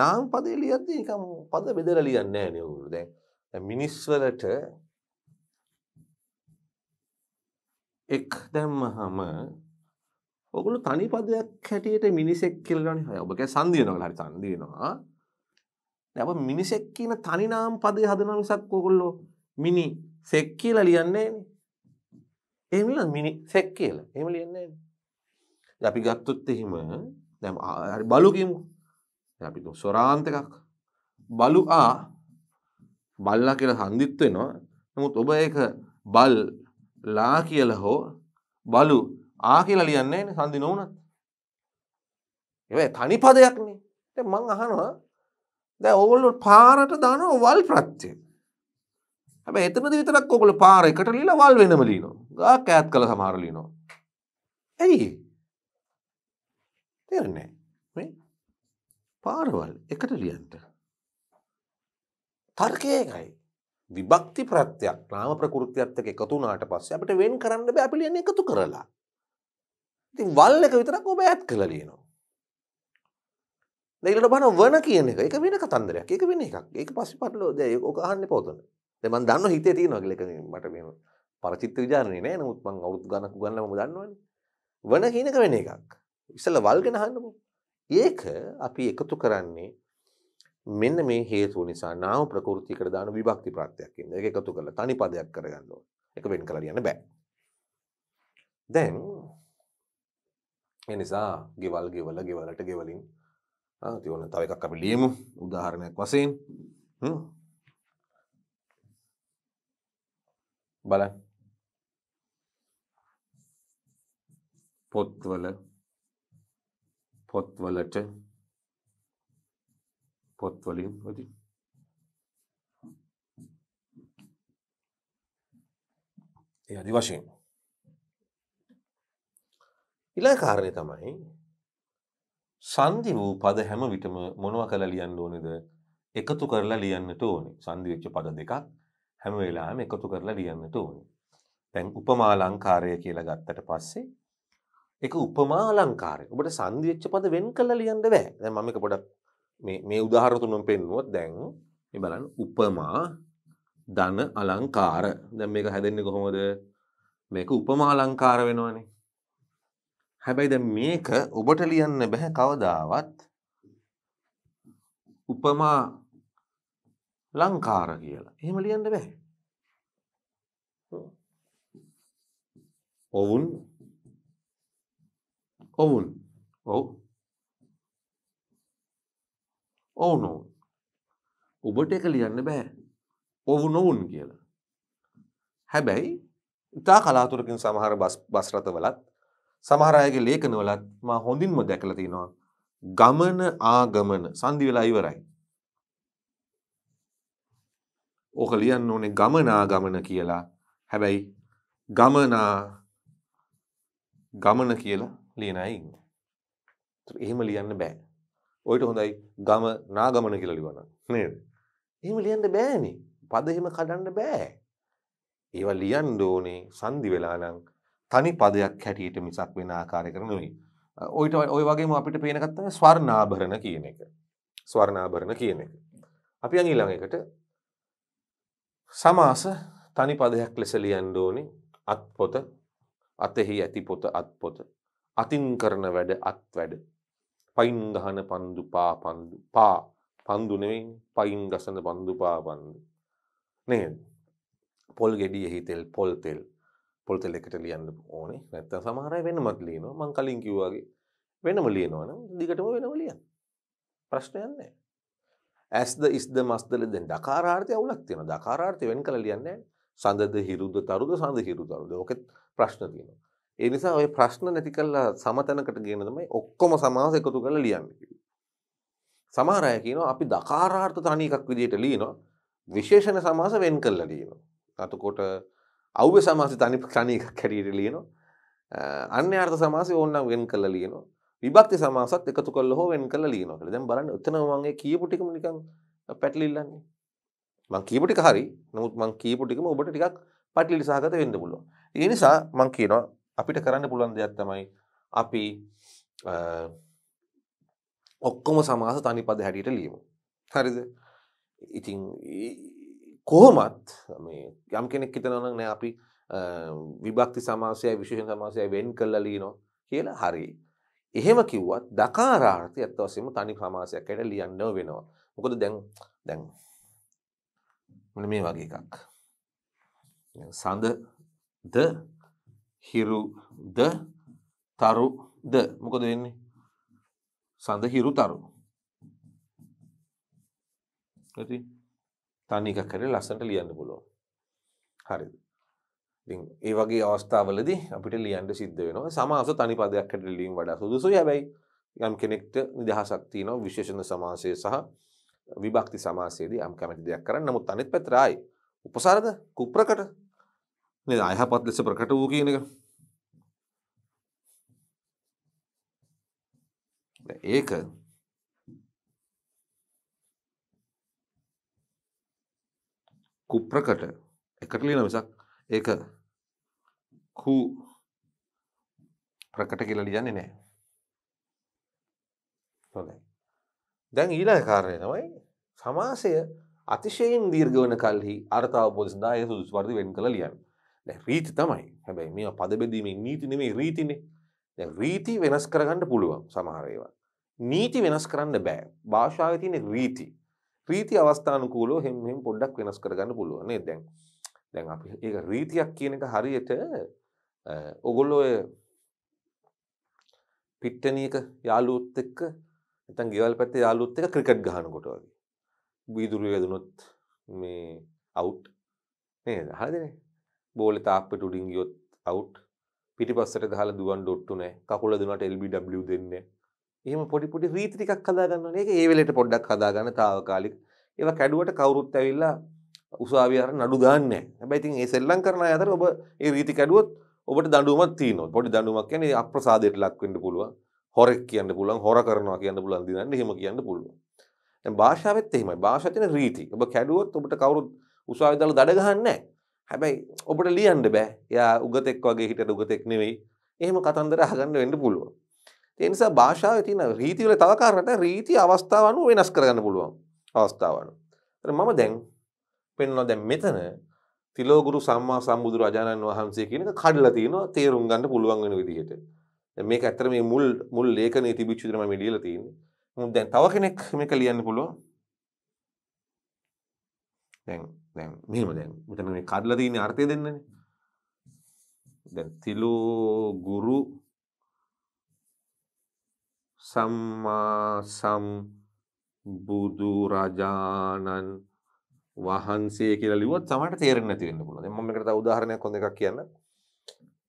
Speaker 1: නාම පදේ ලියද්දී නිකම් පද බෙදලා ලියන්නේ නැහැ නේ ඕගොල්ලෝ. දැන් මිනිස් වලට එක් දැම්මහම ඔගොල්ලෝ තනි පදයක් හැටියට මිනිසෙක් කියලානේ හය. ඔබ කියන්නේ සංදිනවල හරි සංදිනවා. දැන් ඔබ මිනිසෙක් කියන තනි නාම පදේ හදන මිසක් ඔගොල්ලෝ මිනි සෙක් කියලා ලියන්නේ නෑනේ. එහෙම නෙවෙයි මිනි සෙක් කියලා. එහෙම ලියන්නේ නෑනේ. අපි ගත්තොත් එහෙම දැන් හරි බලු කියමු. දැන් අපි සොරාන්ත එකක්. බලු ආ බල්ලා කියලා සංදිත් වෙනවා. නමුත් ඔබ ඒක බල් ලා කියලා හෝ බලු ආ කියලා ලියන්නේ නැහැ සම්දි නොවුනත්. ඒවයි තනි පදයක්නේ. දැන් මං අහනවා දැන් ඕගොල්ලෝ පාරට දානවා වල් ප්‍රත්‍යය. හැබැයි එතනද විතරක් ඕගොල්ලෝ පාර එකට ලියලා වල් වෙනම ලියනවා. ගා කෑත් කළ සමහර ලියනවා. ඇයි? තේරෙන්නේ මේ පාරවල් එකට ලියන්න. තර්කයයි. විභක්ති ප්‍රත්‍යක් නාම ප්‍රකෘතියත් එක්ක එකතු වුණාට පස්සේ අපිට වෙන් කරන්න බෑ අපි ලියන්නේ එකතු කරලා. ඉතින් වල් එක විතරක් ඔබ ඈඩ් කරලා ලියනවා. දැන් ඊළඟ බලන වන කියන එක ඒක වෙන කතන්දරයක්. ඒක වෙන එකක්. ඒක පස්සේ පටලෝ දැන් ඕක අහන්න එපා උතන. දැන් මම දන්නවා හිතේ තියෙනවා කියලා ඒක මට මෙහෙම පරචිත්‍ර විචාරණේ නෑ. නමුත් මම අවුරුදු ගණක් උගන්ලා මම දන්නවනේ. වන කියන එක වෙන එකක්. ඉස්සෙල්ලා වල් ගැන අහන්නකෝ. ඒක අපි එකතු කරන්නේ මෙන්න මේ හේතුව නිසා නාම ප්‍රකෘතියකට දාන විභක්ති ප්‍රත්‍යයක් ඉන්නේ. ඒක එකතු කරලා තනි පදයක් කරගන්න ඕන. ඒක වෙන් කරලා ලියන්න බෑ. දැන් ඒ නිසා ගෙවල් ගෙවල ගෙවලට ගෙවලින් ආ තියොන තව එකක් අපි ලියමු උදාහරණයක් වශයෙන්. හ්ම් බලන්න. පොත්වල පොත්වලට පොත්වලින් වලින් ඒ අදි වශයෙන් ඊළඟ කාරණේ තමයි සංදි වූ පද හැම විටම මොනව කරලා ලියන්න ඕනේද එකතු කරලා ලියන්නට ඕනේ සංදි වෙච්ච පද දෙකක් හැම වෙලාවෙම එකතු කරලා ලියන්නට ඕනේ දැන් උපමා අලංකාරය කියලා ගත්තට පස්සේ ඒක උපමා අලංකාරය. ඔබට සංදි වෙච්ච පද වෙන් කරලා ලියන්න බෑ. දැන් මම එක පොඩක් මේ උදාහරතුනම් පෙන්ුවත් දැන් බලන් උපමා ධන අලංකාර දැම් මේක හැදෙන්නේ කොහොමද මේක උපමා අලංකාර වෙනවානේ හැබැයි දැ මේක ඔබට ලියන්න බැහැ කවදාවත් උපමා ලංකාර කියලා එහෙම ලියන්න බැහැ ඔවුන් ඔවුන් ඔවු ඔවු නොවන් ඔබට එක ලියන්න බෑ ඔවු නොවුන් කියලා හැබැයි ඉතා කලාතුරකින් සමහර බස්රතවලත් සමහරයගේ ලේඛනවලත් මා හොඳින්ම දැකලා තිනවා ගමන ආගමන සංදි වෙලා ඉවරයි ඕක ලියන්න ඕනේ ගමනා ගමන කියලා හැබැයි ගමනා ගමන කියලා ලියන අය ඉන්නවා එහෙම ලියන්න බෑ ඔයිට හොඳයි ගම නාගමන කියලා ලිවන නේද එහෙම ලියන්න බෑනේ පද එහෙම කඩන්න බෑ ඒවා ලියන්න ඕනේ සංදි වෙලා නම් තනි පදයක් හැටියට මිසක් වෙන ආකාරයකට නෙවෙයි ඔයිට ඔය වගේම අපිට පේන එකක් තමයි ස්වර්ණාභරණ කියන එක ස්වර්ණාභරණ කියන එක අපි යන් ඊළඟ එකට සමාස තනි පදයක් ලෙස ලියන්න ඕනේ අත්පොත අතෙහි ඇති පොත අත්පොත අතින් කරන වැඩ අත් වැඩ පයින් ගහන පන්දු පා පන්දු පා පන්දු නෙවෙයි පයින් ගසන පන්දු පා පන්දු නේද පොල් ගෙඩිය හිතෙල් පොල් තෙල් පොල් තෙල් එකට ලියන්න ඕනේ නැත්තම් සමහර අය වෙනමත් ලියනවා මං කලින් කිව්වා වගේ වෙනම ලියනවා නම් දිගටම වෙනම ලියන්න ප්‍රශ්නයක් නැහැ ඇස්ද ඉස්ද මස්දල දැන් දකාරාර්ථය අවුලක් තියෙනවා දකාරාර්ථය වෙන් කළ ලියන්නේ සඳද හිරුද තරුද සඳ හිරු තරුද ඕකෙත් ප්‍රශ්න තියෙනවා ඒ නිසා ඔය ප්‍රශ්න නැති කල්ලා සමතැනකට ගෙන තමයි ඔක්කොම සමාස එකතු කරලා ලියන්නේ. සමහර අය කියනවා අපි දකාරාර්ථ තනි එකක් විදිහට ලියනවා විශේෂණ සමාස වෙන් කරලා ලියනවා. අතකොට අව්‍ය සමාස තනි තනි එකක් හැටියට ලියනවා. අන්‍ය අර්ථ සමාස ඕනනම් වෙන් කරලා ලියනවා. විභක්ති සමාසත් එකතු කරලා හෝ වෙන් කරලා ලියනවා කියලා. දැන් බලන්න එතන මම කියපු ටිකම නිකන් පැටලිල්ලන්නේ. මං කියපු ටික හරි. නමුත් මං කියපු ටිකම ඔබට ටිකක් පැටලිලි සහගත වෙන්න පුළුවන්. ඒ නිසා මං කියනවා අපිට කරන්න පුළුවන් දෙයක් තමයි අපි ඔක්කොම සමාස තනි පද හැටියට ලියම හරිද ඉතිං කොහොමත් යම් කෙනෙක් හිතනවන නෑ අපි විභක්ති සමාසය විශෂ සමාසය වෙන් කල්ල ලීනො කියලා හරි එහෙම කිව්වත් දකාරාර්ථය ඇත්තවසම තනි සමාසයක් ඇයට ලියන්න වෙනවා මොකද දැන් දැන් මේ වගේ එකක් සඳ ද හිරුද තරුද මොකද වෙන්නේ සඳ හිරු තරු ඇති තනි එකක් කරේ ලස්සනට ලියන්න පුළුවන් හරිද ඉතින් ඒ වගේ අවස්ථාවලදී අපිට ලියන්න සිද්ධ වෙනවා සමාස තනි පදයක් හැටියට ලියීම වඩා සුදුසුයි හැබැයි යම් කෙනෙක්ට නිදහසක් තියෙනවා විශේෂණ සමාසය සහ විභක්ති සමාසයේදී යම් කැමති දෙයක් කරන්න නමුත් අනිත් පැත්තට ආයි උපසර්ග කුප්‍රකට නේද අයහපත් ලෙස ප්‍රකට වූ කියන එක. ඒක කුප්‍රකට එකට ලියන මිසක් ඒක කු ප්‍රකට කියලා ලියන්නේ නැහැ. හොඳයි. දැන් ඊළඟ කාරණය තමයි සමාසය අතිශයින් දීර්ඝ වන කල්හි අර්ථ අවබෝධ සඳහා ඒ සුදුසු පරිදි වෙන් කළ ලියන්න. දැන් රීති තමයි. හැබැයි මේවා පද බෙදීමේ නීති නෙමෙයි රීතිනේ. දැන් රීති වෙනස් කරගන්න පුළුවන් සමහර ඒවා. නීති වෙනස් කරන්න බෑ. භාෂාවේ තියෙන රීති. රීති අවස්ථානුකූලව හැම හැම පොඩ්ඩක් වෙනස් කරගන්න පුළුවන් නේද? දැන් දැන් අපි ඒක රීතියක් කියන එක හරියට ඔගොල්ලෝ ඔය පිට්ටනියක යාළුවොත් එක්ක නැත්නම් ගෙවල් පැත්තේ යාළුවොත් එක්ක ක්‍රිකට් ගහනකොට වගේ. වීදුරුවේ වැදුනොත් මේ අවුට් නේද? හරිදනේ? බෝලේ තාප්පෙට උඩින් ගියොත් අවුට් පිටිපස්සට ගහලා දුවන් ඩොට්ටු නැහැ කකුල දුනට LBW දෙන්නේ එහෙම පොඩි පොඩි රීති ටිකක් හදාගන්න ඕනේ ඒක ඒ වෙලේට පොඩ්ඩක් හදාගන්න తాවකාලික ඒවා කැඩුවට කවුරුත් ඇවිල්ලා උසාවිය අර නඩු දාන්නේ නැහැ හැබැයි ඉතින් ඒ සෙල්ලම් කරන අය අතර ඔබ ඒ රීති කැඩුවොත් ඔබට දඬුවමක් තියෙනවා පොඩි දඬුවමක් කියන්නේ අප්‍රසාදයට ලක් වෙන්න පුළුවන් හොරෙක් කියන්න පුළුවන් හොර කරනවා කියන්න පුළුවන් දිනන්න එහෙම කියන්න පුළුවන් දැන් භාෂාවෙත් එහෙමයි භාෂා තියෙන රීති ඔබ කැඩුවොත් ඔබට කවුරුත් උසාවිය දාලා දඩ ගහන්නේ නැහැ හැබැයි ඔබට ලියන්න බෑ යා උගතෙක් වගේ හිට උගතෙක් නෙවෙයි එහෙම කතන්දර හගන්න වෙන්න පුළුවන් එනිසා භාෂාව තින රීතිවල තවකාරනට රීති අවස්ථාවනු වෙනස් කරගන්න පුළුවන් අවස්ථාවන මම දැන් පෙන්නවා දැන් මෙතන තිලෝගුරු සම්මා සම්බුදු රජාණන් වහන්සේ කියනක කඩලා තියෙනවා තේරුම් ගන්න පුළුවන් වෙන විදිහට මේක ඇත්තට මේ මුල් මුල් ලේඛනයේ තිබිච්ච විදිහට මම ලියලා තියෙන්නේ දැන් තව කෙනෙක් මේක ලියන්න පුළුවන් දැන් දැන් මෙම දැන් මෙතන මේ කඩලා තියෙන අර්ථය දෙන්නනේ. දැන් තිලෝ ගුරු සම්මා සම් බුදු රජාණන් වහන්සේ කියලා ලිව්වොත් සමහරට තේරෙන්නේ නැති වෙන්න පුළුවන්. දැන් මම මේකට තව උදාහරණයක් හොඳ එකක් කියන්න.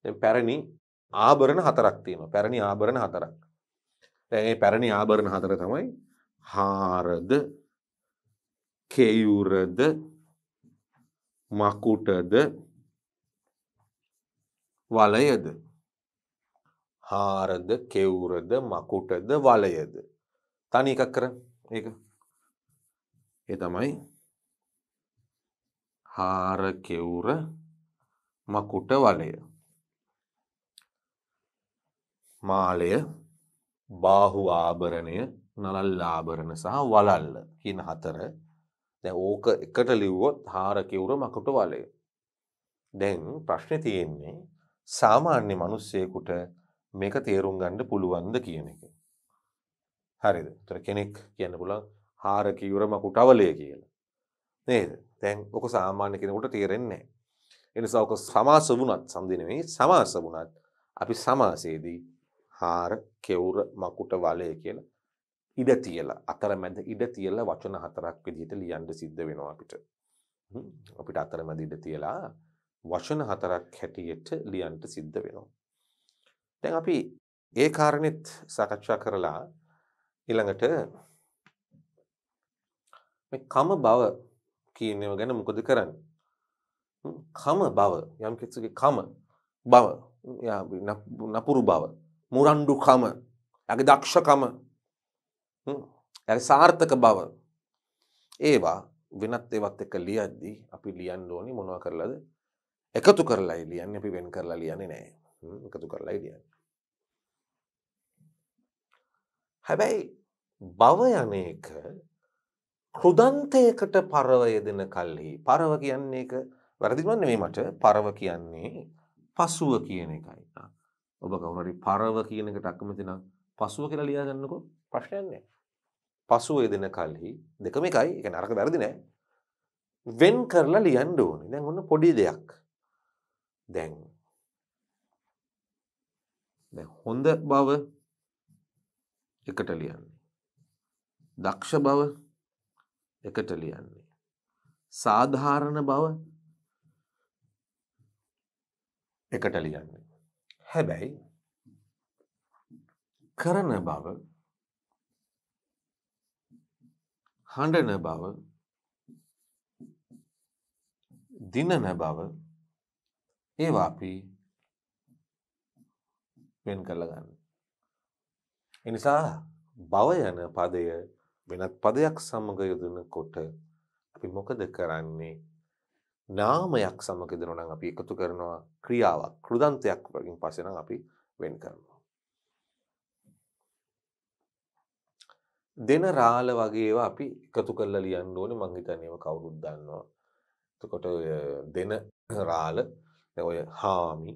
Speaker 1: දැන් පැරණි ආභරණ හතරක් තියෙනවා. පැරණි ආභරණ හතරක්. දැන් මේ පැරණි ආභරණ හතර තමයි හාරද, කෙයුරද, මකුටද වලයද හාරද කෙවුරද මකුටද වලයද තනි එකක් කර ඒක ඒ තමයි හාර කෙවුර මකුට වලය මාලය බාහු ආභරණය නලල් ආභරණ සහ වලල්ල කියන හතර දැ ඕක එකට ලිව්වොත් හාර කිවුර මකුට වලය. දැන් ප්‍රශ්න තියෙන්නේ සාමාන්‍ය මනුස්සයකුට මේක තේරුම් ගණ්ඩ පුළුවන්ද කියන එක. හරිද තර කෙනෙක් කියන්න පුළන් හාර කිවුර මකුට අවලය කියලා. නේද තැන් ඕක සාමාන්‍ය කෙනකුට තේරෙන්නේ. එනිසා ඕක සමාස වුණත් සම්දිනවේ සමාස වුණත් අපි සමාසයේදී හාර කෙවුර මකුට වලය කියලා ඉඩ තියලා අතරමැද ඉඩ තියලා වචන හතරක් විදිහට ලියන්න සිද්ධ වෙනවා අපිට. අපිට අතරමැද ඉඩ තියලා වචන හතරක් හැටියට ලියන්න සිද්ධ වෙනවා. දැන් අපි ඒ කාරණෙත් සාකච්ඡා කරලා ඊළඟට මේ කම බව කියන ඒවා ගැන මොකද කරන්නේ? කම බව යම් කිසිගේ කම බව නපුරු බව මුරණ්ඩු කම යගේ දක්ෂකම ඇරි සාර්ථක බව ඒවා වෙනත් ඒවත් එක ලියද්දී අපි ලියන් ඕනි මොනව කරලද එකතු කරලායි ලියන්න අපි වෙන් කරලා ලියන්නේ නෑ එකතු කරලා ලියන්න හැබැයි බව යන එක කෘදන්තයකට පරවය දෙන කල්හි පරව කියන්නේ එක වැරදිවන්න මේ මට පරව කියන්නේ පසුව කියන එකයි ඔබ කවුනරි පරව කියනකට අක්කමතිනම් පසුව කියලා ලියාගන්නකො ප්‍රශ්නයන්නේ පසුව දෙන කල්හි දෙකම එකයි එක නරක වැරදි නෑ වෙන් කරලා ලියන්ඩ ඕනි දැන් ඔන්න පොඩි දෙයක් දැන් හොඳ බව එකට ලියන්නේ දක්ෂ බව එකට ලියන්නේ සාධාරණ බව එකට ලියන්නේ හැබැයි කරන බව හඬන බව දිනන බව ඒවා අපි වෙන් කරලා ගන්න. එනිසා බව යන පදය වෙනත් පදයක් සමග යොදනකොට අපි මොකද කරන්නේ? නාමයක් සමග යොදනවා නම් අපි එකතු කරනවා ක්‍රියාවක්. කෘදන්තයක් වගේ පස්සේ නම් අපි වෙන් කරනවා. දෙන රාල වගේ අපි එකතු කරලා ලියන්න ඕනේ මං හිතන්නේ ඒක කවුරුත් දන්නවා. එතකොට දෙන රාල ඔය හාමි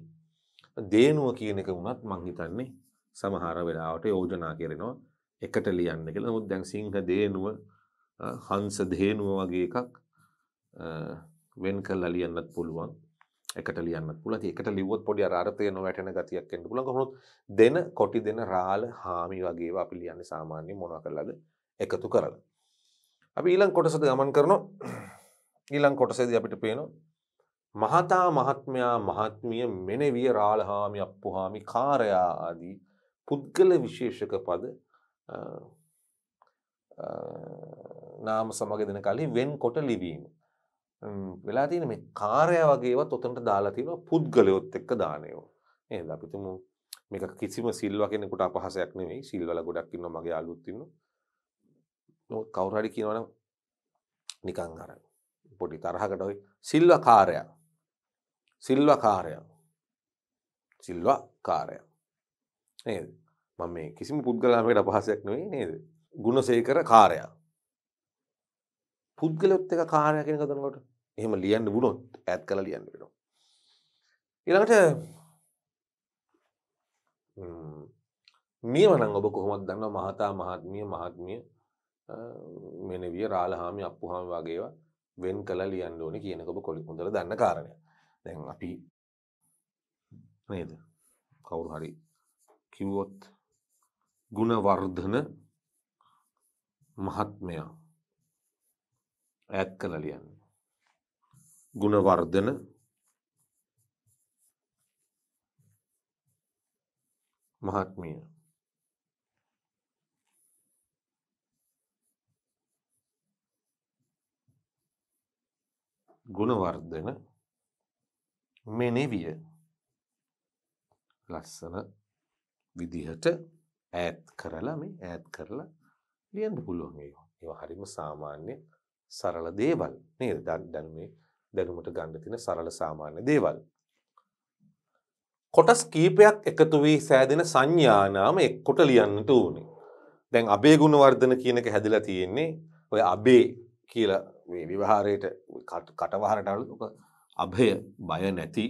Speaker 1: දේනුව කියන එක වුණත් මං හිතන්නේ සමහර වෙලාවට යෝජනා කරනවා එකට ලියන්න කියලා. නමුත් දැන් සිංහ දේනුව හංස දේනුව වගේ එකක් වෙන් කරලා ලියන්නත් පුළුවන්. එකට ලියන්න පුළුවන්. ඒකට ලිව්වොත් පොඩි අර අර්ථය නොවැටෙන ගතියක් එන්න පුළුවන්. කොහොමද දෙන කොටි දෙන රාල හාමි වගේව අපි ලියන්නේ සාමාන්‍ය මොනවා කරලාද එකතු කරලා. අපි ඊළඟ කොටසට ගමන් කරනවා. ඊළඟ කොටසේදී අපිට පේනවා මහතා මහත්මයා මහත්මිය මෙනෙවිය රාලහාමි අප්පුහාමි කාරයා ආදී පුද්ගල විශේෂක පද නාම සමග දෙන කලින් වෙන් කොට ලිවීම. වෙලා තියෙන මේ කාර්ය වගේවත් ඔතනට දාලා තියෙනවා පුද්ගලයොත් එක්ක දානයෝ. නේද? අපිටම මේක කිසිම සිල්වා කෙනෙකුට අපහාසයක් නෙවෙයි. සිල්වල ගොඩක් ඉන්නවා මගේ යාළුවොත් ඉන්නවා. කවුරු හරි කියනවනම් නිකන් අර පොඩි තරහකට ඔය සිල්වා කාර්යය. සිල්වා කාර්යය. සිල්වා කාර්යය. නේද? මම මේ කිසිම පුද්ගලයාමකට අපහාසයක් නෙවෙයි නේද? ගුණසේකර කාර්යය. පුද්ගලොත් එක කාරය කෙනක දනකොට එහෙම ලියන්න වුණොත් ඈත් කළ ලියන්න වෙනවා. ඊළඟට මේවනම් ඔබ කොහොමත් දන්න මහතා මහත්මිය මහත්මිය මෙනවිය රාලහාමි අපපුහාම වගේවා වෙන් කළ ලියන්න ඕන කියනක ඔබ කොලි හොඳර දන්න කාරණය දැන් අපි නේද කවුරු හරි කිව්වොත් ගුණවර්ධන මහත්මයා ඇත් කළ ලියන්න ගුණවර්ධන මහත්මිය ගුණවර්ධන මෙනෙවිය ලස්සන විදිහට ඈත් කරලා මේ ඈත් කරලා ලියන්න පුළුවන් ඒවා. ඒවා හරිම සාමාන්‍ය සරල දේවල් නේද? දැන් මේ දැනුමට ගන්න තියෙන සරල සාමාන්‍ය දේවල්. කොටස් කීපයක් එකතු වී සෑදෙන සංඥානාම එක්කොට ලියන්නට ඕනේ. දැන් අබේ ගුණවර්ධන කියන එක හැදලා තියෙන්නේ ඔය අබේ කියලා මේ විවහාරයට කටවහරට අනුව අභය බය නැති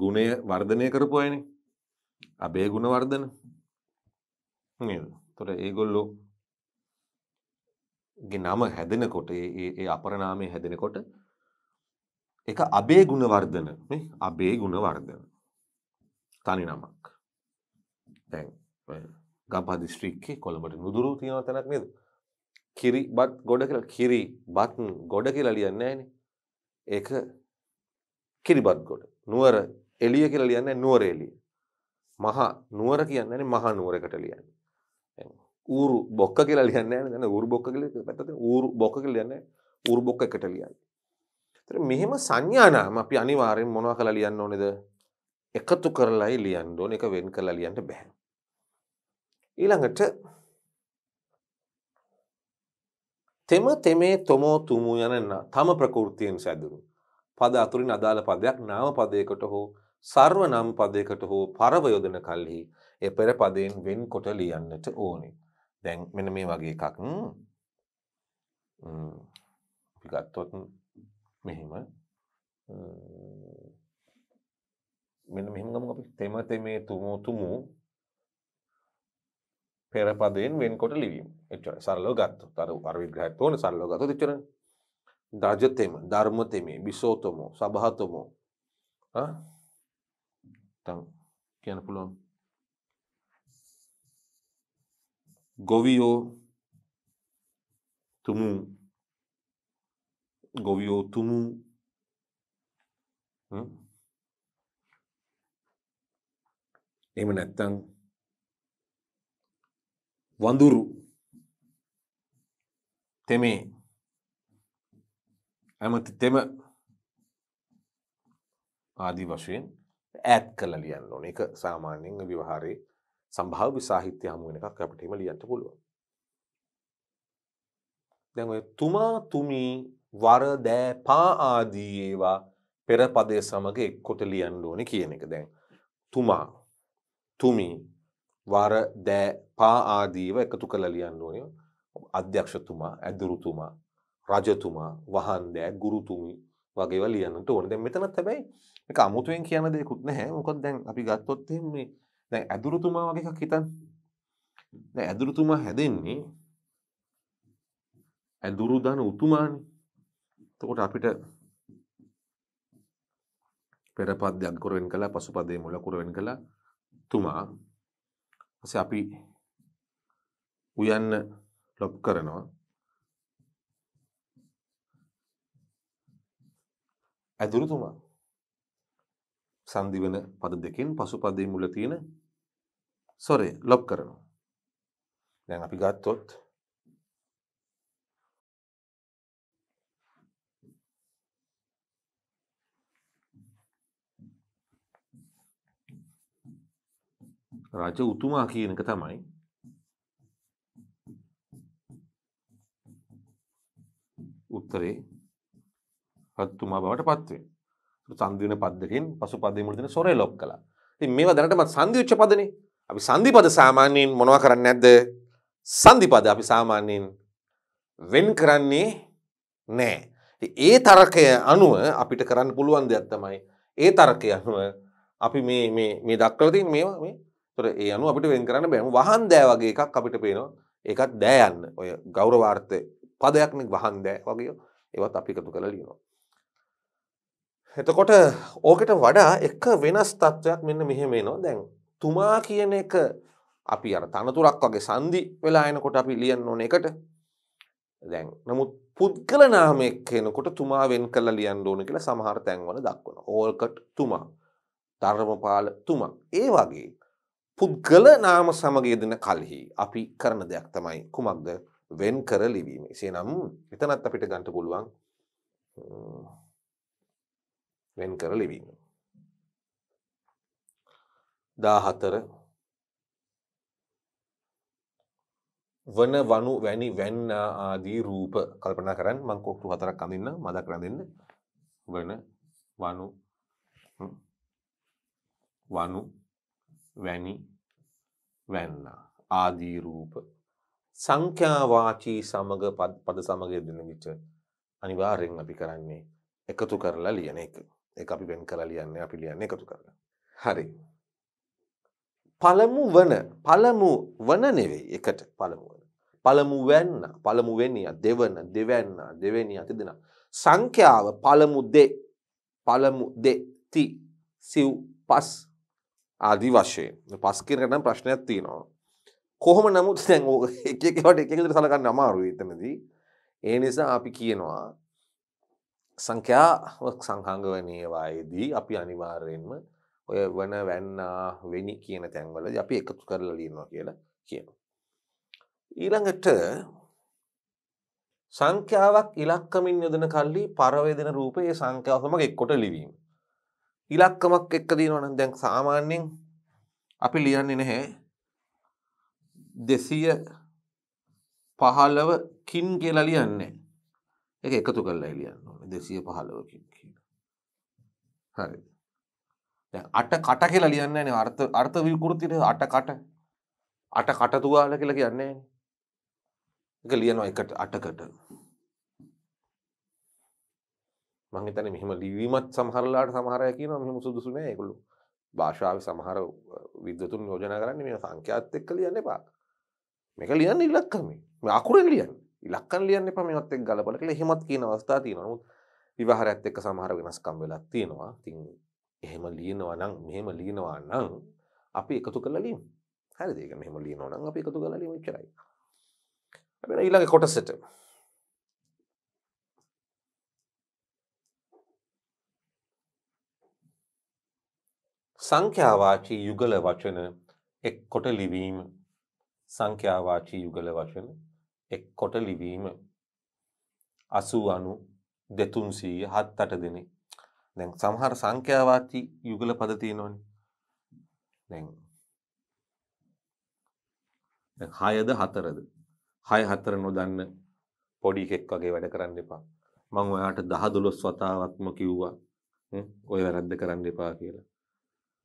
Speaker 1: ගුණය වර්ධනය කරපු අයනේ. අබේ ගුණවර්ධන නේද? ඒතොර ඒගොල්ලෝ ගේ නම හැදෙනකොට ඒ අපරනාමය හැදෙනකොට එක අබේ ගුණවර්ධන මේ අබේ ගුණවර්ධන තනි නමක් දැන් ගම්පා දිස්ත්‍රික්කේ කොළඹට නුදුරු තියෙන තැනක් නේද කිරි බත් ගොඩ කියලා කිරි බත් ගොඩ කියලා ලියන්නේ නැහැනේ ඒක කිරි බත් ගොඩ නුවර එළිය කියලා ලියන්නේ නුවර එළිය මහා නුවර කියන්නේ නැහැ මහා නුවරකට ලියන්නේ ඌරු බොක්ක කියලා ලියන්නේ නැහැ නේද ඌරු බොක්ක කියලා පැත්තට ඌරු බොක්ක කියලා ලියන්නේ ඌරු බොක්ක එකට ලියන්නේ මෙහෙම සංඥානම් අපි අනිවාරෙන් මොනව කලා ලියන්න ඕනෙද එකතු කරලායි ලියන්න ඕන එක වෙන් කරලා ලියන්න බැහැ. ඊළඟට තෙම තෙමේ තොමෝ තුමු යන තම ප්‍රකෘතියෙන් සැදුරු. පද අතුරින් අදාළ පදයක් නාම පදයකට හෝ සර්ව නම් පදයකට හෝ පරවයොදන කල්හි එ පෙර පදයෙන් වෙන් කොට ලියන්නට ඕනේ. දැන් මෙන මේ වගේ එකක් පිගත්තොත් මෙහෙම මෙන්න මෙහෙම ගමු අපි තෙම තෙමේ තුමෝ තුමු පෙරපදයෙන් වෙන්කොට ලිවීම එච්චරයි සරලව ගත්තොත් අර අර විග්‍රහයත් ඕනේ සරලව ගත්තොත් එච්චරයි දජ තෙම ධර්ම තෙමේ බිසෝතමෝ සබහතමෝ ආ තම් කියන්න පුළුවන් ගොවියෝ තුමු Goviótumů. ම්? එහෙම නැත්තම් වඳුරු තෙමේ ඇමති තෙම ආදී වශයෙන් ඈත් කළ ලියන්න ඕන එක සාමාන්‍යෙන් විවහාරයේ සම්භාව්‍ය සාහිත්‍ය හමුවෙන එකක් අපට එහෙම ලියන්න පුළුවන්. දැන් ඔය තුමා තුමී වරදෑ පා ආදී ඒවා පෙරපදය සමග එක්කොට ලියන්න ඕනේ කියන එක දැන් තුමා තුමි වර දෑ පා ආදීව එකතු කරලා ලියන්න ඕනේ අධ්‍යක්ෂතුමා ඇදුරුතුමා රජතුමා වහන්දෑ ගුරුතුමි වගේව ලියන්නට ඕනේ දැන් මෙතනත් හැබැයි මේක අමුතුවෙන් කියන දෙයක්වත් නැහැ මොකද දැන් අපි ගත්තොත් මේ දැන් ඇදුරුතුමා වගේ එකක් හිතන්න දැන් ඇදුරුතුමා හැදෙන්නේ ඇදුරුදන උතුමානේ තකොට අපිට පෙරපත් දකුරෙන් කළ පසු පදේ මුලකුරුවෙන් කළ තුමා ඇස අපි උයන්න ලොප් කරනවා ඇදුරු තුමා සන්දිවන පද දෙකින් පසු පදේ මුල තියෙන සොරේ ලොප් කරනවා දැන් අපි ගත්තොත් රජ උතුමා කියන එක තමයි උත්තරේ රත්තුමා බවට පත්වේ සන්දිවන පද්දකින් පසු පදමුලතින සොරේ ලොක් කලා ති මේවා දැනටමත් සන්දිවිච්ච පදන අපි සන්ධිපද සාමාන්‍යයෙන් මොනවා කරන්න ඇද සන්ධිපද අපි සාමාන්‍යයෙන් වෙන් කරන්නේ නෑ ඒ තරකය අනුව අපිට කරන්න පුළුවන් දෙයක් තමයි ඒ තරකය අනුව අපි මේ දක්කලතින් මේවා මේ තොර ඒ අනු අපිට වෙන් කරන්න බෑම වහන් දෑ වගේ එකක් අපිට පේනවා ඒකත් දෑයන්න ඔය ගෞරවාර්ථ පදයක්න වහන් දෑ වගේ ඒවත් අපි එකතු කළ ලියනවා. එතකොට ඕකට වඩා එක වෙනස් තත්ත්වයක් මෙන්න මෙහෙමේනවා දැන් තුමා කියන එක අපි අර තනතුරක් වගේ සන්දි වෙලා එනකොට අපි ලියන්න ඕන එකට දැන් නමුත් පුද්ගල නාමයක් කෙනකොට තුමා වෙන් කරලා ලියන්න ඕන කියලා සමහර තැන්වල දක්වන ඕල්කට් තුමා ධර්මපාල තුමා ඒ වගේ පුද්ගල නාම සමගේදන කල්හි අපි කරන දෙයක් තමයි කුමක්ද වෙන් කර ලිවීම. එසේ නම් එතනත් අපිට ගන්ට පුළුවන් වෙන් කර ලිවීම. දාහතර වන වනු වැනි වැන්න ආදී රූප කල්පනා කරන්න මංකොක්තු හතරක් කඳන්න මදක් රඳන්න වන වනු වනු වැනි වැන්න ආදී රූප සංඛ්‍යාවාචී සමග පද සමග යෙදෙන විට අනිවාර්යෙන් අපි කරන්නේ එකතු කරලා ලියන එක. ඒක අපි වෙන් කරලා ලියන්නේ අපි ලියන්නේ එකතු කරලා. හරි. පළමු වන පළමු වන නෙවෙයි එකට පළමු වන. පළමු වෙන්න පළමු වෙනිය දෙවන දෙවැන්න දෙවෙනිය තිදෙන සංඛ්‍යාව පළමු දෙ පළමු දෙ ති සිව් පස් ආදී වශයෙන් පස් කියනකටනම් ප්‍රශ්නයක් තියෙනවා. කොහොම නමුත් දැන් ඕක එක එක ඒවාට එක එක විදිහට සලකන්න අමාරුයි එතනදී. ඒ නිසා අපි කියනවා සංඛ්‍යා සංඛංග වෙනේවායේදී අපි අනිවාර්යයෙන්ම ඔය වන වැන්නා වෙනි කියන තැන්වලදී අපි එකතු කරලා ලියනවා කියලා කියනවා. ඊළඟට සංඛ්‍යාවක් ඉලක්කමින් යොදන කල්ලි පරවේදන රූපේ ඒ සංඛ්‍යාව සමග එක්කොට ලිවීම. ඉලක්කමක් එක්ක දීනවන දැන් සාමාන්‍යෙන් අපි ලියන්නේ නැහැ දෙසීය පහලවකින් කියලා ලියන්නේ එක එකතු කරලා ලියන්න ඕන දෙසීය පහලවකින් කියන හරි අට කට කියලා ලියන්න න අර්ථ අර්ථ විකෘතින අට කට අට කටතුවාල කියලා කියන්නේ එක ලියනවා එකට අටකට මං හිතන්නේ මෙහෙම ලිවීමත් සමහරලාට සමහර අය කියනවා මෙහෙම සුදුසු නෑ ඒගොල්ලෝ භාෂාවේ සමහර විද්වතුන් යෝජනා කරන්නේ මේ සංඛ්‍යාත් එක්ක ලියන්න එපා මේක ලියන්න ඉලක්කමයි මේ අකුරෙන් ලියන්න ඉලක්කම් ලියන්න එපා මේවත් එක්ක ගලපලා කියලා එහෙමත් කියන අවස්ථා තියෙනවා නමුත් විවාහරයත් එක්ක සමහර වෙනස්කම් වෙලා තියෙනවා ඉතින් එහෙම ලියනවා නම් මෙහෙම ලියනවා නම් අපි එකතු කරලා ලියමු හරිද ඒක මෙහෙම ලියනවා නම් අපි එකතු කරලා ලියමු එච්චරයි අපි ඊළඟ කොටසට සංඛ්‍යාවාචී යුගල වචන එක් කොට ලිවීම සංඛ්‍යාවාචී යුගල වචන එක් කොට ලිවීම අසූ අනු දෙතුන්සීය හත් අට දෙනෙ දැන් සමහර සංඛ්‍යාවාචී යුගල පදතියෙනවන දැන් හයද හතරද හය හතර නොදන්න පොඩි කෙක් වගේ වැඩ කරන්න එපා මං ඔයාට දහදුලොස් වතාවත්ම කිව්වා ඔය වැරද්ද කරන්න එපා කියලා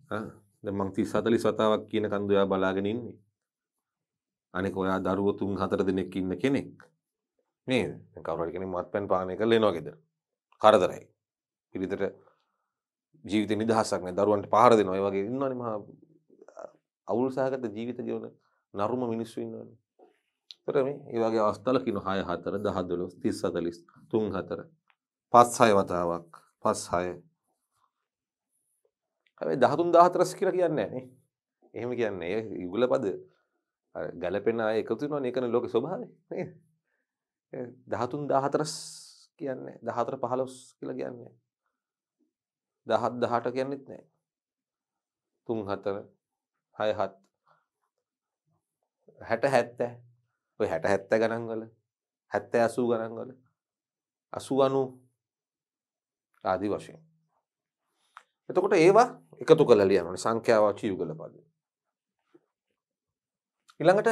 Speaker 1: දැන් මං 30 40 වතාවක් කියන කන්ද ඔයා බලාගෙන ඉන්නේ. අනික ඔයා දරුවෝ තුන් හතර දෙනෙක් ඉන්න කෙනෙක්. නේද? දැන් කවුරු හරි කෙනෙක් මත්පැන් පානය කරලා එනවා ගෙදර. කරදරයි. පිළිතර ජීවිතේ නිදහසක් නැහැ. දරුවන්ට පහර දෙනවා. ඒ වගේ ඉන්නවනේ මහා අවුල් සහගත ජීවිත ජීවන නරුම මිනිස්සු ඉන්නවනේ. ඒතර මේ ඒ වගේ අවස්ථාවල කියන 6 4 10 12 30 40 3 4 5 6 වතාවක් 5 6 හැබැයි 13 14 කියලා කියන්නේ නැහැ නේ එහෙම කියන්නේ ඒ යුගල පද ගැලපෙන අය එකතු වෙනවා නේ ඒකනේ ලෝකේ ස්වභාවය නේද 13 14 කියන්නේ 14 15 කියලා කියන්නේ 17 18 කියන්නෙත් නැහැ 3 4 6 7 හැට හැත්ත ඔය හැට හැත්ත ගණන්වල හැත්ත ඇසූ ගණන්වල අසු අනු ආදී වශයෙන්. එතකොට ඒවා එකතු කළ ලියනන සංඛ්‍යාවාචි යුගල පද. ඉළඟට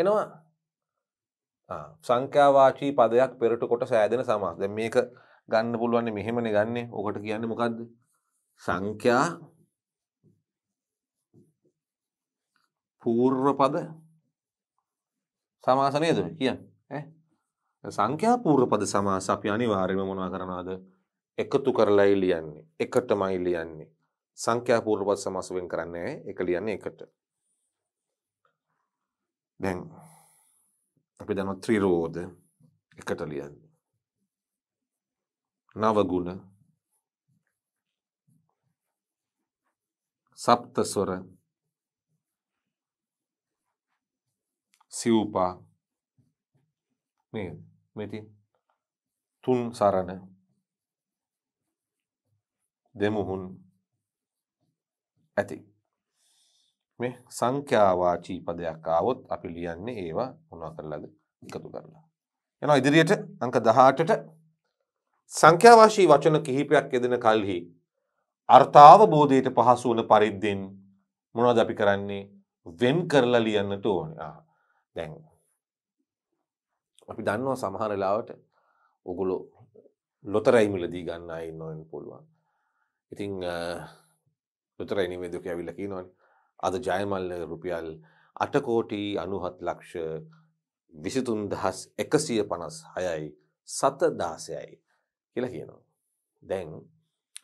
Speaker 1: එනවා සංඛ්‍යාවාචී පදයක් පෙරට කොට සෑදෙන සමාස් දැ මේක ගන්න පුළුවන්න මෙහෙමන ගන්න ඕකට කියන්න මොකක්ද සංඛ්‍යා පූර්ව පද සමාසනයද කියන්න සංඛ්‍යා පූර්ව පද සමාස අපි අනිවාර්යම මොනා කරනවාද එකතු කරලයි ලියන්නේ එකටමයි ලියන්නේ සංඛ්‍යා පූර්වපද සමාස වෙන් කරන්නේ ඒක ලියන්නේ එකට. දැන් අපි දන්නවා ත්‍රිරෝධ එකට ලියන්නේ. නව ගුණ සප්ත ස්වර සිව්පා මේ මෙති තුන් සරණ දෙමුහුන් ඇති. මේ සංඛ්‍යාවාචී පදයක් ආවොත් අපි ලියන්නේ ඒවා මොනවා කරලාද එකතු කරලා. යනවා ඉදිරියට අංක 18ට සංඛ්‍යාවාචී වචන කිහිපයක් යෙදෙන කල්හි අර්ථාවබෝධයට පහසු වන පරිද්දෙන් මොනවද අපි කරන්නේ වෙන් කරලා ලියන්නට ඕනේ. දැන් අපි දන්නවා සමහර වෙලාවට ඔගොල්ලෝ ලොතරැයි මිලදී ගන්න අය ඉන්න පුළුවන්. ඉතින් විතරයි නිවේදක ඇවිල්ලා කියනවනේ. අද ජයමල්ල රුපියල් 8 කෝටි 97 ලක්ෂ 23156යි 716යි කියලා කියනවා. දැන්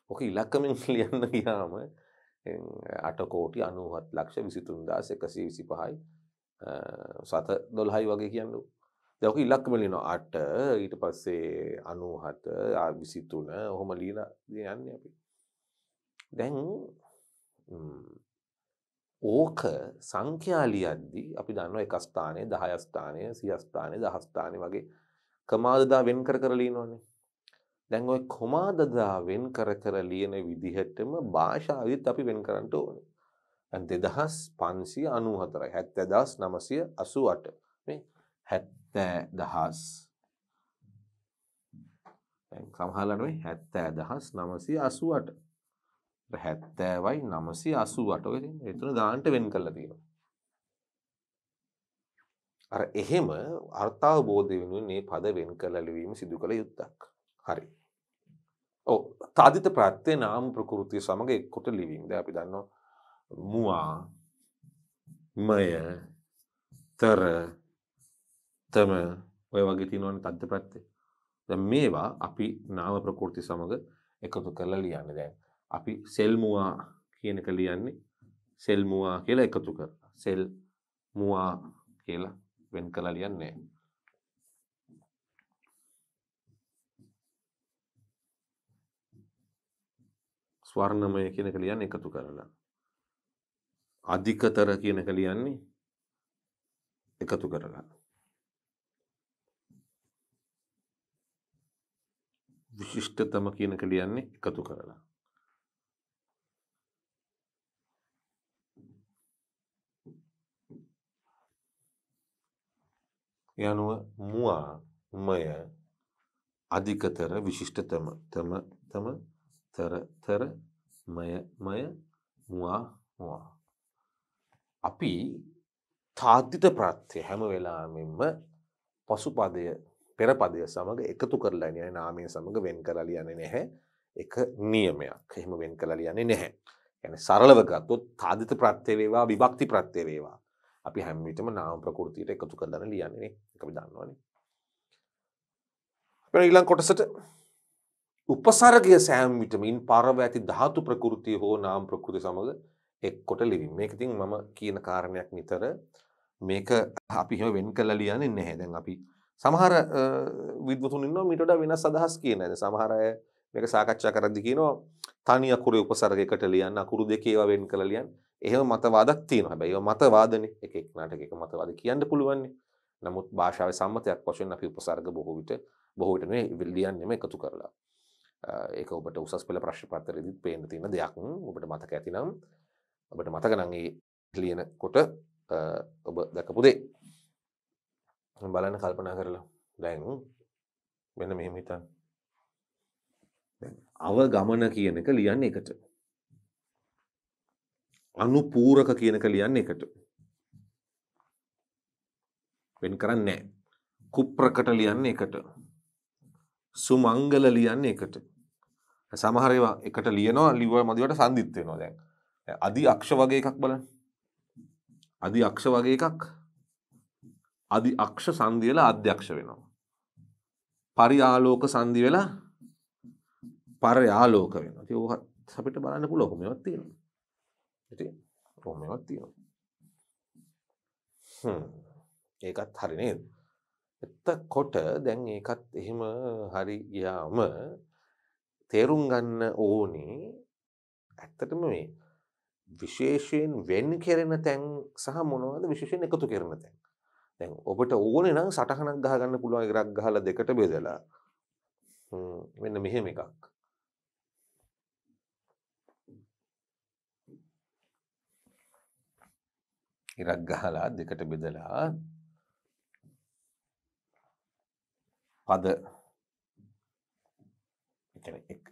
Speaker 1: ඔක ඉලක්කමින් ලියන්න ගියාම 8 කෝටි 97 ලක්ෂ 23125යි සත 12යි වගේ කියන්නේ. දැන් ඔක ඉලක්කම ලියනවා 8 ඊට පස්සේ 97 23 ඔහොම ලියලා යන්නේ අපි. දැන් ඕක සංඛ්‍යාලියද්දී අපි දන්න එක ස්ථානය දහය ස්ථානය සියස්ථානය දහස්ථානය වගේ කමාදදා වෙන් කර කරලීනොන්නේ. දැන් ඔය කොමාදදා වෙන් කර කර ලියන විදිහටම භාෂාවිත් අපි වෙන් කරන්නට ඕන. දෙදහස් පන්සිය අනුහතරයි හැත්ත දස් නමසය අසුවට හැත්තෑ දහස් සහලනුවේ හැත්තෑ දහස් නමසය අසුවට හැත්තෑවයි නමසි අසුවට එතුන දාන්ට වෙන් කරලා තියෙනවා. අර එහෙම අර්ථාව බෝධය වෙනුවෙන් මේ පද වෙන් කරලලවීම සිදු කළ යුත්තක් හරි. ඕ තාධිත ප්‍රත්්‍යය නාම ප්‍රකෘතිය සමඟ එක්කොට ලිවින්ද අපි දන්න මවා මය තර තම ඔය වගේ තිනවන තද්ද ප්‍රත්තේ. මේවා අපි නාම ප්‍රකෘති සමඟ එකතු කරලා ලියන්න දැන් අපි සෙල්මුවා කියනක ලියන්නේ සෙල්මුවා කියලා එකතු කරලා සෙල් මුවා කියලා වෙන් කලා ලියන්නේ ස්වර්ණමය කියනක ලියන්න එකතු කරලා අධිකතර කියනක ලියන්නේ එකතු කරලා විශිෂ්ටතම කියනක ලියන්නේ එකතු කරලා යනුව මුවා මය අධිකතර විශිෂ්ටතම තම තම තර තර මය මය මුවා මුවා අපි තාද්ධිත ප්‍රත්‍ය හැම වෙලාමෙන්ම පසුපදය පෙරපදය සමඟ එකතු කරලා යන නාමය සමඟ වෙන් කරලා යන්නේ නැහැ එක නියමයක් එහෙම වෙන් කරලා යන්නේ නැහැ. يعني සරලව ගත්තොත් තාදිත ප්‍රත්‍ය වේවා විභක්ති ප්‍රත්‍ය වේවා අපි හැම විටම නාම ප්‍රකෘතියට එකතු කරලා ලියන්නේ නේ. ඒක අපි දන්නවනේ. අපේ ඊළඟ කොටසට උපසර්ගය සෑම විටම ඉන් පරව ඇති ධාතු ප්‍රකෘතිය හෝ නාම ප්‍රකෘති සමග එක්කොට ලිවීම. මේක ඉතින් මම කියන කාරණයක් නිතර මේක අපි එහෙම වෙන් කරලා ලියන්නේ නැහැ. දැන් අපි සමහර විද්වතුන් ඉන්නවා මීට වඩා වෙනස් අදහස් කියන අය. සමහර අය මේක සාකච්ඡා කරද්දි කියනවා තනි අකුරේ උපසර්ගයකට ලියන්න අකුරු දෙකේ ඒවා වෙන් කරලා ලියන්න. එහෙම මතවාදක් තියෙනවා. හැබැයි ඒ මතවාදනේ එක එක්කනට එක මතවාද කියන්න පුළුවන්නේ. නමුත් භාෂාවේ සම්මතයක් වශයෙන් අපි උපසර්ග බොහෝ විට බොහෝ විට නෙවෙයි ලියන්නෙම එකතු කරලා. ඒක ඔබට උසස් පෙළ ප්‍රශ්න පත්‍රයේදීත් පේන්න තියෙන දෙයක්. ඔබට මතක ඇතිනම් ඔබට මතක නම් ඒ ලියනකොට ඔබ දැකපු දේ බලන්න කල්පනා කරලා දැන් මෙන්න මෙහෙම හිතන්න. අවගමන කියන එක ලියන්නේ එකට. අනුපූරක කියනක ලියන්න එකට. වෙන් කරන්නේ කුප්‍රකට ලියන්න එකට. සුමංගල ලියන්න එකට. සමහර ඒවා එකට ලියනවා ලිව මදිවට සංදිත් වෙනවා දැන්. අදි අක්ෂ වගේ එකක් බලන්න. අදි අක්ෂ වගේ එකක් අදි අක්ෂ සංදි වෙලා අධ්‍යක්ෂ වෙනවා. පරිආලෝක සංදි වෙලා පරයාලෝක වෙනවා. ඉතින් ඕක අපිට බලන්න පුළුවන් මේවත් තියෙනවා. ඉතින් කොහොම ඒවත් තියෙනවා ඒකත් හරි නේද? එතකොට දැන් ඒකත් එහෙම හරි ගියාම තේරුම් ගන්න ඕනේ ඇත්තටම මේ විශේෂයෙන් වෙන් කෙරෙන තැන් සහ මොනවද විශේෂයෙන් එකතු කරන තැන්. දැන් ඔබට ඕනේ නම් සටහනක් ගහගන්න පුළුවන් එකක් ගහලා දෙකට බෙදලා මෙන්න මෙහෙම එකක්. ඉරක් ගහලා දෙකට බෙදලා පද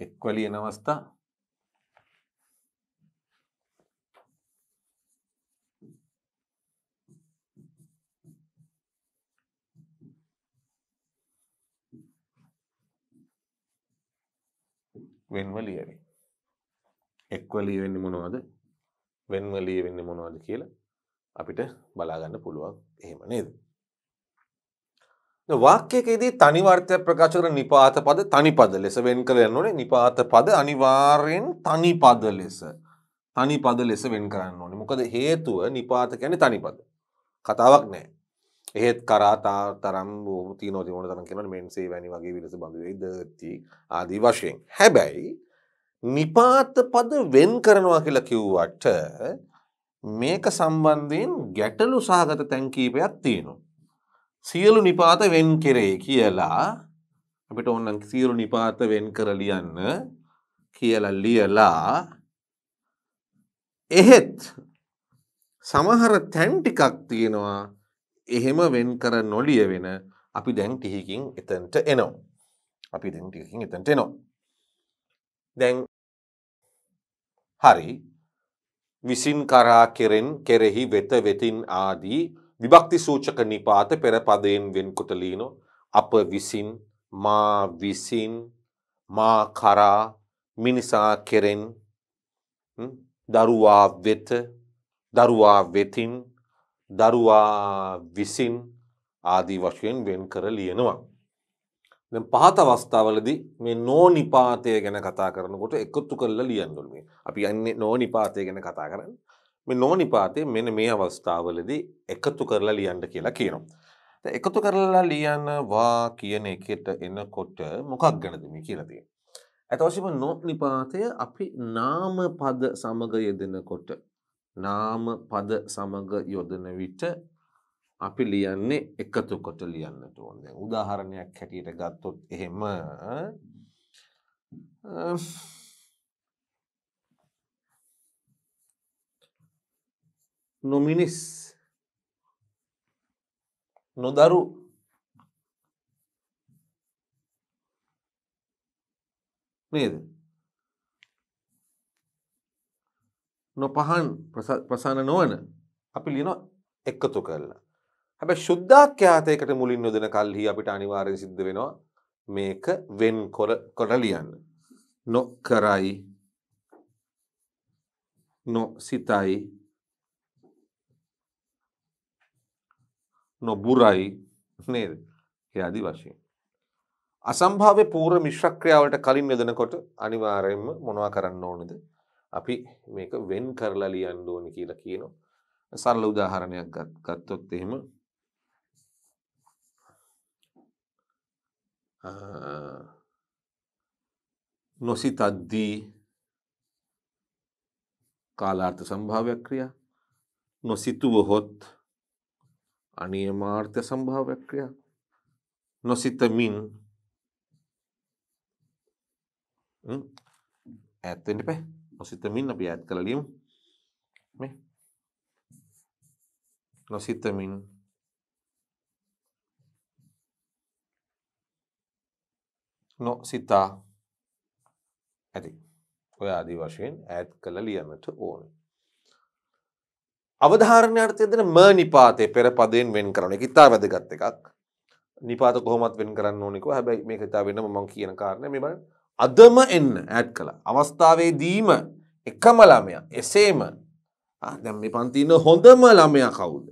Speaker 1: එක්වලියන අවස්ථා වෙන්ව ලියවෙන එක්වලිය වෙන්න මොනවද වෙන්ව ලිය වෙන්න මොනවද කියලා අපිට බලාගන්න පුළුවන් එහෙම නේද. වාක්‍යකේදී තනිවර්තය ප්‍රකාශ කර නිපාත පද තනිපද ලෙස වෙන් කළ යන්නනේ නිපාත පද අනිවාර්යෙන් තනිපද ලෙස තනිපද ලෙස වෙන් කරන්න ඕනේ. මොකද හේතුව නිපාත කියන්නේ තනිපද. කතාවක් නෑ. එහෙත් කරාතා තරම් ති නොතිමට තරම් කියෙන මෙන්සේ වැනි වගේ විලස බඳුවේ දති ආදී වශයෙන්. හැබැයි නිපාත පද වෙන් කරනවා කියලා කිව්වට මේක සම්බන්ධයෙන් ගැටලු සහගත තැන්කීපයක් තියෙනවා. සියලු නිපාත වෙන් කෙරේ කියලා අපිට ඔන්න සියලු නිපාත වෙන් කර ලියන්න කියලා ලියලා එහෙත් සමහර තැන් ටිකක් තියෙනවා එහෙම වෙන් කර නොලිය වෙන අපි දැන් ටිහිකින් එතන්ට එනවා. අපි දැන් ටිකින් එතන්ට එනවා. දැන් හරි විසින් කරා කෙරෙන් කෙරෙහි වෙත වෙතින් ආදී විභක්ති සූචක නිපාත පෙරපදයෙන් වෙන්කොට ලියනෝ අප විසින් මා විසින් මා කරා මිනිසා කෙරෙන් දරුවා වෙත දරුවා වෙතින් දරුවා විසින් ආදී වශයෙන් වෙන් කර ලියනවා. පහත අවස්ථාවලදි මේ නෝ නිපාතය ගැන කතා කරනකොට එකත්තු කරලා ලියන්ඩුල්මේ අපි අන්න නෝ නිපාතය ගැන කතා කරන්න මේ නෝ නිපාතය මෙන මේ අවස්ථාවලදි එකතු කරලා ලියන්ඩ කියලා කියනවා. එකතු කරලා ලියන්නවා කියන එකට එන්නකොට මොකක් ගැනදම කියලතිය. ඇතවශම නෝ නිපාතය අපි නාම පද සමග යෙදෙනකොට නාම පද සමග යොදන විට අපි ලියන්නේ එකතු කොට ලියන්නට ඕන දැන් උදාහරණයක් හැටියට ගත්තොත් එහෙම නොමිනිස් නොදරු නේද නොපහන් ප්‍රසාන නොවන අපි ලියනවා එකතු කරලා හැබ ශුද්ධාක්‍යාතයකට මුලින් නොදෙන කල්හි අපිට අනිවාරෙන් සිද්ධ වෙනවා මේක වෙන් කොර කොරලියන්න. නොක්කරයි නොසිතයි නොබුරයි නේද යදි වශයෙන්. අසම්භාව පූර මිශ්‍රක්‍රියාවට කලින් යදනකොට අනිවාරයෙන්ම මොනවා කරන්න ඕනද අපි මේක වෙන් කරලා ලියන්න ඕනි කියලා කියනවා. සරල උදාහරණයක් ගත්තොත් එහෙම uh, eh, නොසිත අද්දී කාලාර්ථ සම්භාවයක් ක්‍රියා නොසිතුවහොත් අනියමාර්ථ සම්භාවයක් ක්‍රියා නොසිතමින් ඇත්තෙන්ට පැ නොසිතමින් අපි ඇත් කලලියම් නොසිතමින් නොසිතා ඇති ඔය අදි වශයෙන් ඇත් කළ ලියමට ඕන. අවධාරණයට දෙන ම නිපාතය පෙර පදයෙන් වෙන් කරන ඉතා වැදගත් එකක් නිපාත කොහොමත් වෙන් කරන්න ඕනෙක හැබැයි මේ හිතා වෙනම මං කියන කාරණය මෙබ අදම එන්න ඇත් කළ අවස්ථාවේ දීම එකම ළමය එසේම දැම් මේ පන්තින්න හොඳම ළමයා කවුද.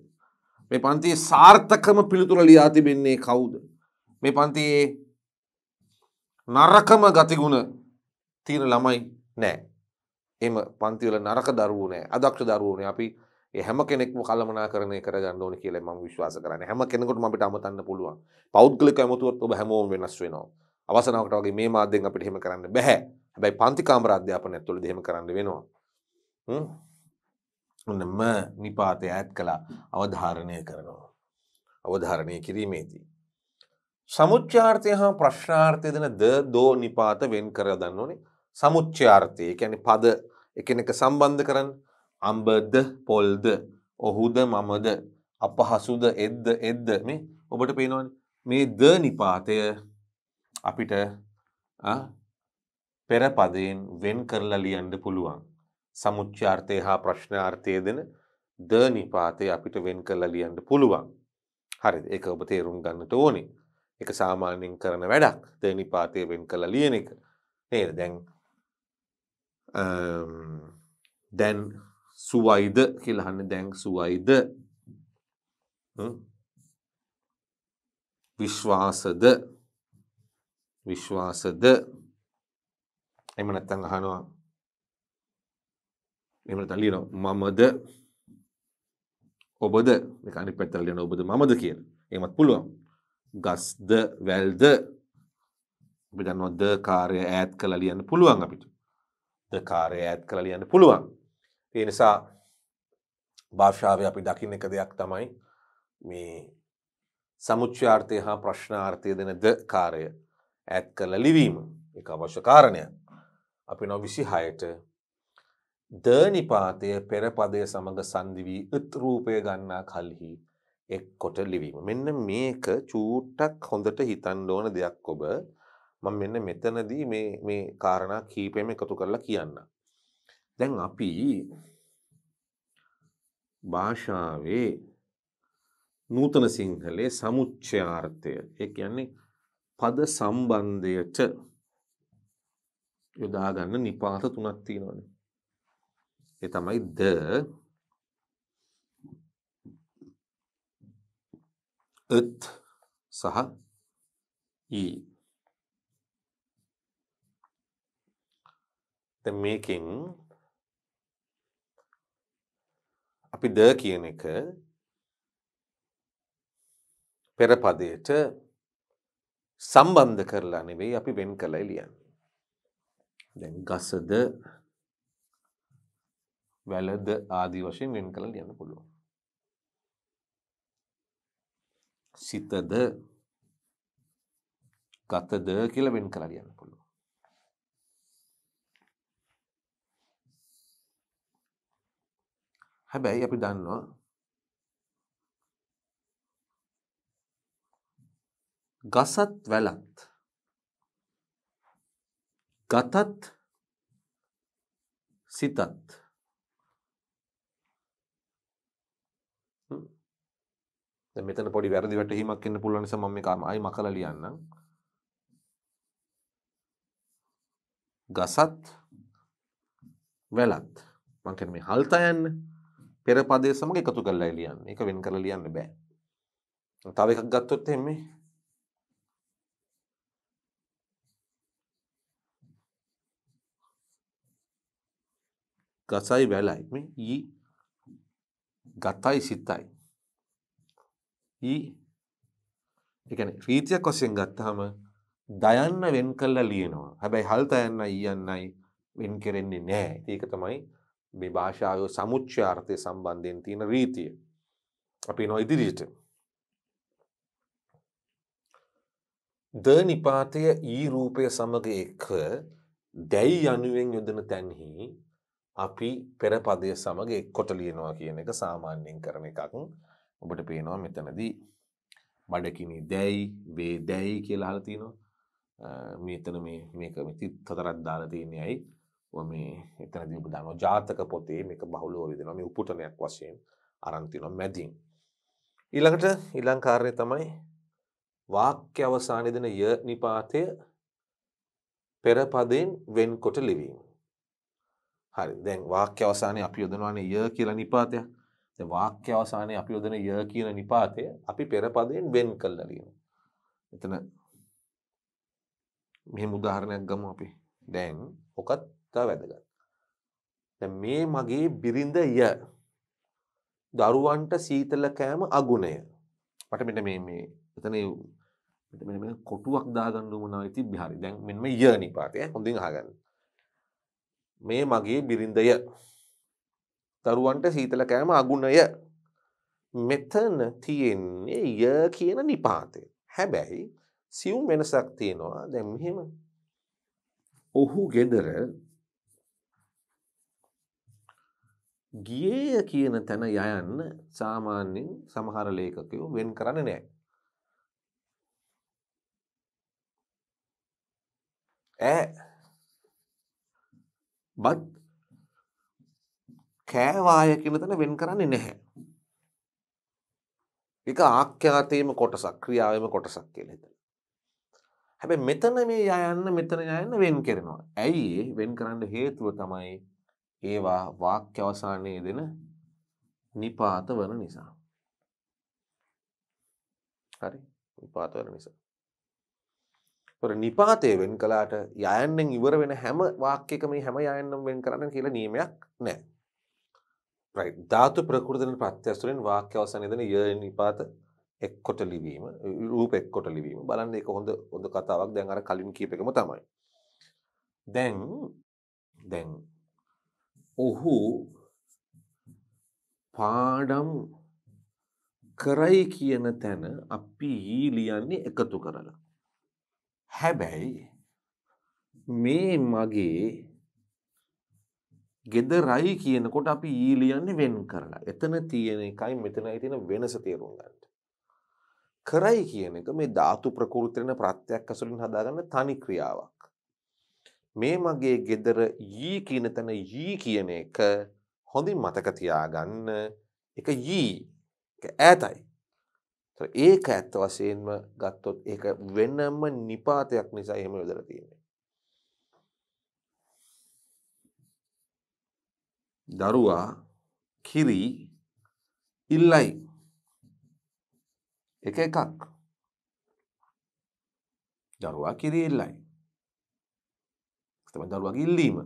Speaker 1: මේ පන්තියේ සාර්ථකම පිළිතුර ලියා තිබෙන්නේ කවුද. මේ පන්තියේ නරකම ගතිගුණ තියෙන ළමයි නෑ. එම පන්තිවල නරක දරුවනේ අදක්ෂ දරුවනේ අපි හැම කෙනෙක්ම කල්මනා කරනය කර ගන්නඕන කියල ම විශ්වාස කරන හැම කෙනෙකුට අපිට අමතන්න පුළුවන් පෞද්ගලික ඇමතුවත් ඔබ හැමෝම වෙනස් වෙනවා. අවසනාවට වගේ මේ මාධ්‍යෙන් අපිට හෙම කරන්න බැහැ හැබැයි පන්තිකාම්ර අධ්‍යාපනය තුළ දෙහෙම කරන්න වෙනවා. ඔන්නම නිපාතය ඇත් කලා අවධාරණය කරනවා. අවධාරණය කිරීමේදී. සමුච්චාර්ථය හා ප්‍රශ්නාර්ථය දෙන ද දෝ නිපාත වෙන් කර දන්න ඕනේ සමුච්චාර්ථය ැන පද එකනක සම්බන්ධ කරන්න අම්බද පොල්ද ඔහුද මමද අපහසුද එද්ද එද්ද මේ ඔබට පේනවන් මේ ද නිපාතය අපිට පෙරපදයෙන් වෙන් කරලා ලියන්ඩ පුළුවන් සමුච්චාර්ථය හා ප්‍රශ්නාර්ථය දෙන ද නිපාතය අපිට වෙන් කරලා ලියන්ඩ පුළුවන් හරි එක ඔබ තේරුම් ගන්නට ඕනේ එක සාමාන්‍යෙන් කරන වැඩක් දෙනිපාතය වෙන් කළ ලියන එක නේද දැන් දැන් සුවයිද කියලහන්න දැන් සුවයිද විශ්වාසද විශ්වාසද එම නැත්තන් අහනවා එම තලියන මමද ඔබද අනි පැතරලෙන ඔබද මද කියල එමත් පුළුවන් ගස්ද වැල්ද බිදන්ව ද කාරය ඈත් කළ ලියන්න පුළුවන් අපිට ද කාරය ඈත් කළ ලියන්න පුළුවන් ඒ නිසා භාෂාව අපි දකින්න එක දෙයක් තමයි මේ සමුච්්‍යාර්ථය හා ප්‍රශ්නාර්ථය දෙන ද කාරය ඇත් කරල ලිවීම එක අවශ්‍ය කාරණය අපි නොවිසි හයට ද නිපාතය පෙරපදය සමඟ සන්දිවී ඉත් රූපය ගන්නා කල්හි එක්කොට ලිවීම. මෙන්න මේක චූට්ටක් හොඳට හිතන්න ඕන දෙයක් ඔබ මම මෙන්න මෙතනදී මේ මේ කාරණා කීපෙම එකතු කරලා කියන්න. දැන් අපි භාෂාවේ නූතන සිංහලේ සමුච්චයාර්ථය ඒ කියන්නේ පද සම්බන්ධයට යොදාගන්න නිපාත තුනක් තියෙනවනේ. ඒ තමයි ද එත් සහ ඊ දැන් මේකෙන් අපි ද කියන එක පෙරපදයට සම්බන්ධ කරලා නෙවෙයි අපි වෙන් කළයි ලියන්නේ. දැන් ගසද වැලද ආදී වශයෙන් වෙන් කළා ලියන්න පුළුවන්. සිතද ගතද කියලා වෙන් කරලා ලියන්න පුළුවන්. හැබැයි අපි දන්නවා ගසත් වැලත් ගතත් සිතත් දැන් මෙතන පොඩි වැරදි වැටහීමක් එන්න පුළුවන් නිසා මම මේක ආයි මකලා ලියන්නම්. ගසත් වැලත් මං කියන්නේ මේ හල්ත යන්න පෙර පදයේ සමග එකතු කරලා ලියන්න. ඒක වෙන් කරලා ලියන්න බෑ. තව එකක් ගත්තොත් එහෙම මේ ගසයි වැලයි මේ ඊ ගතයි සිතයි ඊ එකන රීතියක් වසයෙන් ගත්තහම දයන්න වෙන් කල්ලා ලියනවා හැබැයි හල්ත යන්න ඊයන්නයි වෙන් කෙරෙන්නේ නෑ ඒක තමයි මේ භාෂාව සමුච්්‍යාර්ථය සම්බන්ධයෙන් තියෙන රීතිය අපි නො ඉදිරිට ද නිපාතය ඊ රූපය සමඟ එක් දැයි යනුවෙන් යොදන තැන්හි අපි පෙරපදය සමඟ එක් කොට ලියනවා කියන එක සාමාන්‍යයෙන් කරන එකක් ඔබට පේනවා මෙතනදී බඩකිනි දැයි වේ දැයි කියලා අහලා තිනවා මෙතන මේ මේක මේ 34ක් දාලා තින්නේ ඇයි ඔය මේ එතනදී ඔබ දන්නවා ජාතක පොතේ මේක බහුලව වෙදෙනවා මේ උපුටනයක් වශයෙන් අරන් තිනවා මැදින් ඊළඟට ඊළඟ කාර්යය තමයි වාක්‍ය අවසානයේ දෙන ය නිපාතය පෙරපදයෙන් වෙන්කොට ලිවීම හරි දැන් වාක්‍ය අවසානයේ අපි යොදනවානේ ය කියලා නිපාතයක් වාක්‍ය අවසානය අපි යොදන ය කියන නිපාතය අපි පෙරපදයෙන් වෙන් කල්ලලියන. එතන මෙ මුදාහරණයක් ගම අපි දැන් ඔකත්තා වැදගත්. මේ මගේ බිරිඳ ය දරුවන්ට සීතල කෑම අගුණය මට මෙට මේ මේ එතන කොටුවක් දාගණ්ඩුවම නවති බිහරි දැන් මෙම ය නිපාතය හොඳින් හගන්න මේ මගේ බිරිඳය දරුවන්ට සීතල කෑම අගුණය මෙතන තියෙන්නේ ය කියන නිපාතය. හැබැයි සියුම් වෙනසක් තියෙනවා දැන් මෙහෙම. ඔහු ගෙදර ගියේය කියන තැන යයන්න සාමාන්‍යයෙන් සමහර ලේඛකයෝ වෙන් කරන්නේ නැහැ. ඈ බත් කෑවාය කියන තැන වෙන් කරන්නේ නැහැ. ඒක ආඛ්‍යාතේම කොටසක් ක්‍රියාවේම කොටසක් කියලා හිතන. හැබැයි මෙතන මේ යයන්න මෙතන යයන්න වෙන් කරනවා. ඇයි වෙන් කරන්න හේතුව තමයි ඒවා වාක්‍ය අවසානයේ දෙන නිපාත වන නිසා. හරි නිපාත වන නිසා. තොර නිපාතය වෙන් කළාට යයන්නෙන් ඉවර වෙන හැම වාක්‍යකම හැම යයන්නම් වෙන් කරන්න කියලා නියමයක් නැහැ. ධාතු ප්‍රකෘතින ප්‍රත්‍යස්තුරෙන් වාක්‍ය අවසානයේදී ය නිපාත එක්කොට ලිවීම රූප එක්කොට ලිවීම බලන්න ඒක හොඳ හොඳ කතාවක් දැන් අර කලින් කීප එකම තමයි. දැන් දැන් ඔහු පාඩම් කරයි කියන තැන අපි ලියන්නේ එකතු කරලා. හැබැයි මේ මගේ ගෙදරයි කියනකොට අපි ඊ ලියන්නේ වෙන් කරලා. එතන තියෙන එකයි මෙතනයි තියෙන වෙනස තේරුම් ගන්න. කරයි කියන එක මේ ධාතු ප්‍රකෘතින ප්‍රත්‍යක් අසුලින් හදාගන්න තනි ක්‍රියාවක්. මේ මගේ ගෙදර ඊ කියන තැන ඊ කියන එක හොඳින් මතක තියාගන්න. ඒක ඊ ඈතයි. ඒක ඇත්ත වශයෙන්ම ගත්තොත් ඒක වෙනම නිපාතයක් නිසා එහෙම යොදලා තියෙනවා. දරුවා කිරි ඉල්ලයි එක එකක් දරුවා කිරි ඉල්ලයි තමයි දරුවාගේ ඉල්ලීම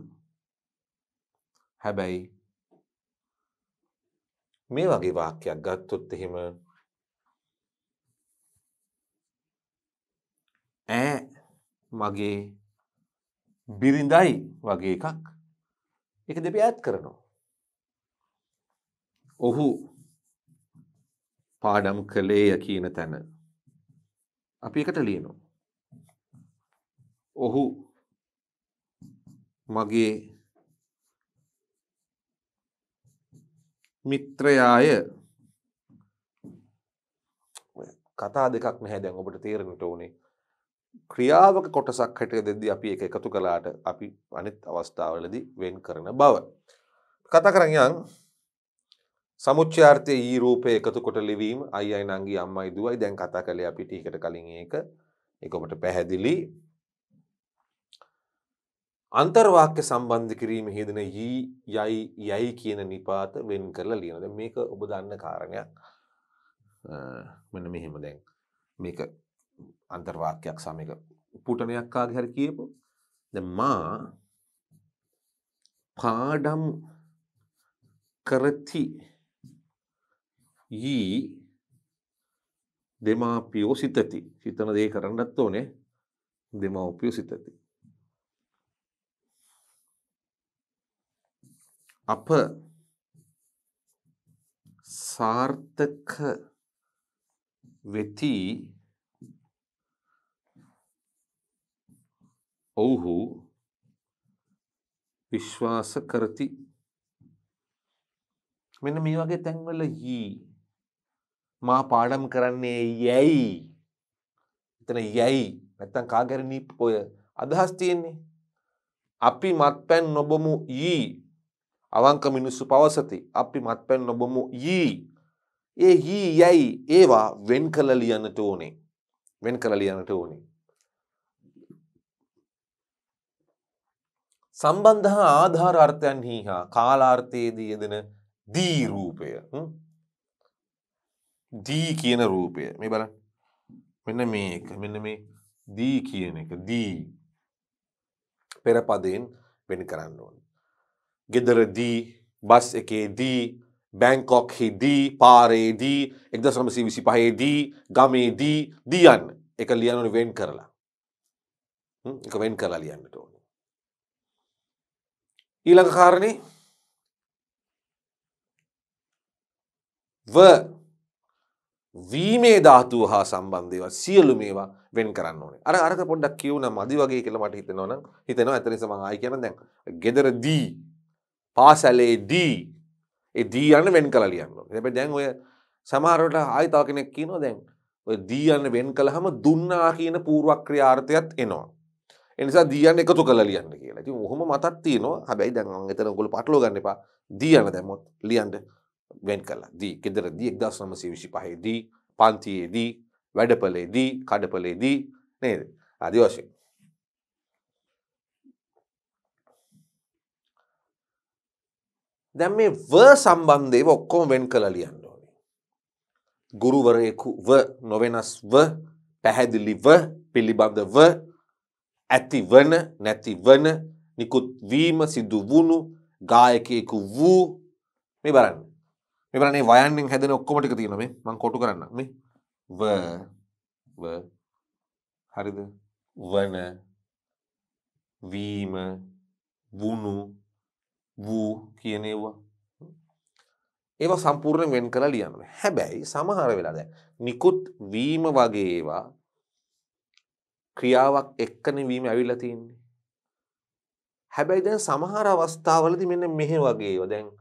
Speaker 1: හැබැයි මේ වගේ වාක්‍යයක් ගත්තොත් එහෙම ඈ මගේ බිරිඳයි වගේ එකක් එක දෙපේ ඈත් කරනවා ඔහු පාඩම් කළේය කියන තැන අපි එකට ලියනවා. ඔහු මගේ මිත්‍රයාය කතා දෙකක් නැහැ දැන් ඔබට තේරෙනට ඕනේ ක්‍රියාවක කොටසක් හැට දෙද්දි අපි එක එකතු කලාට අපි අනිත් අවස්ථාවලදී වෙන් කරන බව කතා කරන්න යන් සමුච්චාර්ථය ඒ රූපය එකතු කොට ලිවීම අයියි නංගි අම්මයි දුවයි දැන් කතා කළේ අපි ටිකට කලින් ඒක ඒකොමට පැහැදිලි අන්තර්වාක්‍ය සම්බන්ධ කිරීම හේදන යී යයි යයි කියන නිපාත වෙන් කරලා ලියනද මේක ඔබ දන්න කාරණයක් මෙන්න මෙහෙම දැන් මේක අන්තර්වාක්‍යයක් සමක පුටනයක් කාගේ හරි කියපු ද මා පාඩම් කරති යී දෙමාපියෝ සිතති සිතන දේ කරන්නත් ඕනේ දෙමාපියෝ සිතති අප සාර්ථක වෙති ඔවුහු විශ්වාස කරති මෙන්න මේ වගේ තැන්වල යී මා පාඩම් කරන්නේ යැයි එතන යැයි නැත්තම් කාගරණී පොය අදහස් තියෙන්නේ අපි මත්පැන් නොබමු යී අවංක මිනිස්සු පවසති අපි මත්පැන් නොබමු යී ඒ යී යැයි ඒවා වෙන් කළ ලියන්නට ඕනේ වෙන් කළ ලියන්නට ඕනේ සම්බන්ධ ආධාර අර්ථයන් හි හා කාලාර්ථයේදී යෙදෙන දී රූපය දී කියන රූපය මේ බල මෙන්න මේක මෙන්න මේ දී කියන එක දී පෙරපදයෙන් වෙන් කරන්න ඕන. ගෙදරදී බස් එකේදී බැංකොක් හිදී පාරේදී එක්ද සමසි විසි පහේදී ගමේදී දියන්න එක ලියනන වෙන් කරලා එක වෙන් කරලා ලියන්නට ඕන. ඊළඟ කාරණේ ව වීමේ ධාතුව හා සම්බන්ධයව සියලු මේවා වෙන් කරන්න ඕනේ. අර අරක පොඩ්ඩක් කියවුන මදි වගේ කියලා මට හිතෙනවා නම් හිතෙනවා ඇත්තට නිසා මම ආයි කියන දැන් ගෙදරදී පාසලේදී ඒ දී යන්න වෙන් කරලා ලියන්න ඕනේ. හැබැයි දැන් ඔය සමහරවට ආයි තව කෙනෙක් කියනවා දැන් ඔය දී යන්න වෙන් කළාම දුන්නා කියන පූර්වක්‍රියාර්ථයත් එනවා. එනිසා දියන් එකතු කළ ලියන්න කියලා ති හොම මතත් තියනවා හැබැයි දැන් එතන ගොල පටලෝ ගන්න එපා දියන්න දැමොත් ලියන්ට වෙන් කලා දී ගෙදරදී එක්දස් නමසේ විශි පහේදී පන්තියේදී වැඩපලේදී කඩපලේදී නේද අධි වශයෙන්. දැම් මේ ව සම්බන්ධයව ඔක්කෝම වෙන් කළ ලියන්න ඕනේ. ගුරුවරයෙකු ව නොවෙනස් ව පැහැදිලි ව පිළිබඳව ඇති වන නැති වන නිකුත්වීම සිදු වුණු ගායකයෙකු වූ මේ බලන්න මෙබලනේ වයන්ෙන් හැදෙන ඔක්කොමටික තියෙන මේ මං කොටු කරන්න මේ ව හරිද වන වීම වුණු වූ කියන ඒවා ඒවා සම්පූර්ණයෙන් වෙන් කරලා ලියන්න. හැබැයි සමහර වෙලා දැන් නිකුත් වීම වගේ ඒවා ක්‍රියාවක් එක්කනේ වීම ඇවිල්ලා තියෙන්නේ. හැබැයි දැන් සමහර අවස්ථාවලදී මෙන්න මෙහෙ වගේ ඒවා දැන්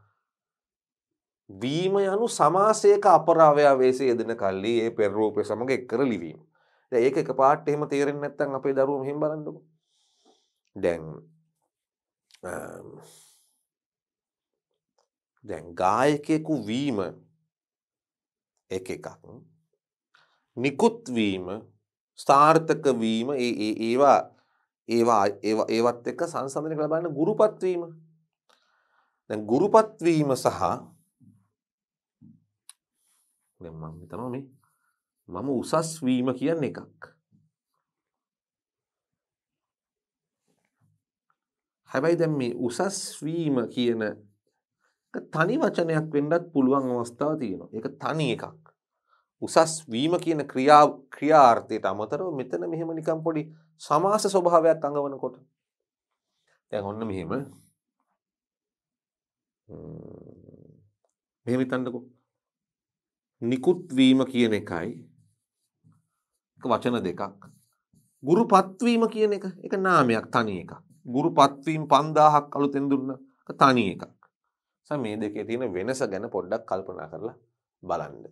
Speaker 1: වීම යනු සමාසයක අපරාවයා වේසේ යෙදෙන කල්ලි ඒ පෙරරූපය සමඟ එක්කර ලිවීම. ඒක එක පාට් එහෙම තේරෙන් නැත්තන් අපේ දරුවම හිම් බලන්නක. දැන් දැන් ගායකෙකු වීම එක එකක් නිකුත්වීම ස්ථාර්ථක වීම ඒවා ඒවා ඒවත් එක සංසධනය කළබන්න ගුරුපත්වීම ගුරුපත්වීම සහ මම තම මේ මම උසස් වීම කියන්න එකක් හැබැයි දැන් මේ උසස් වීම කියන තනි වචනයක් වෙන්නත් පුළුවන් අවස්ථාව තියෙනවා ඒක තනි එකක් උසස් වීම කියන ක්‍රියා ක්‍රියාර්ථයට අමතරව මෙතන මෙහෙම නිකම් පොඩි සමාස ස්වභාවයක් අඟවනකොට දැන් ඔන්න මෙහෙම මෙහෙම හිතන්නකෝ නිකුත් වීම කියන එකයි වචන දෙකක්. ගුරු පත්වීම කියන එක එක නාමයක් තනි එකක්. ගුරු පත්වීම් 5000ක් අලුතෙන් දුන්නා තනි එකක්. මේ දෙකේ තියෙන වෙනස ගැන පොඩ්ඩක් කල්පනා කරලා බලන්න.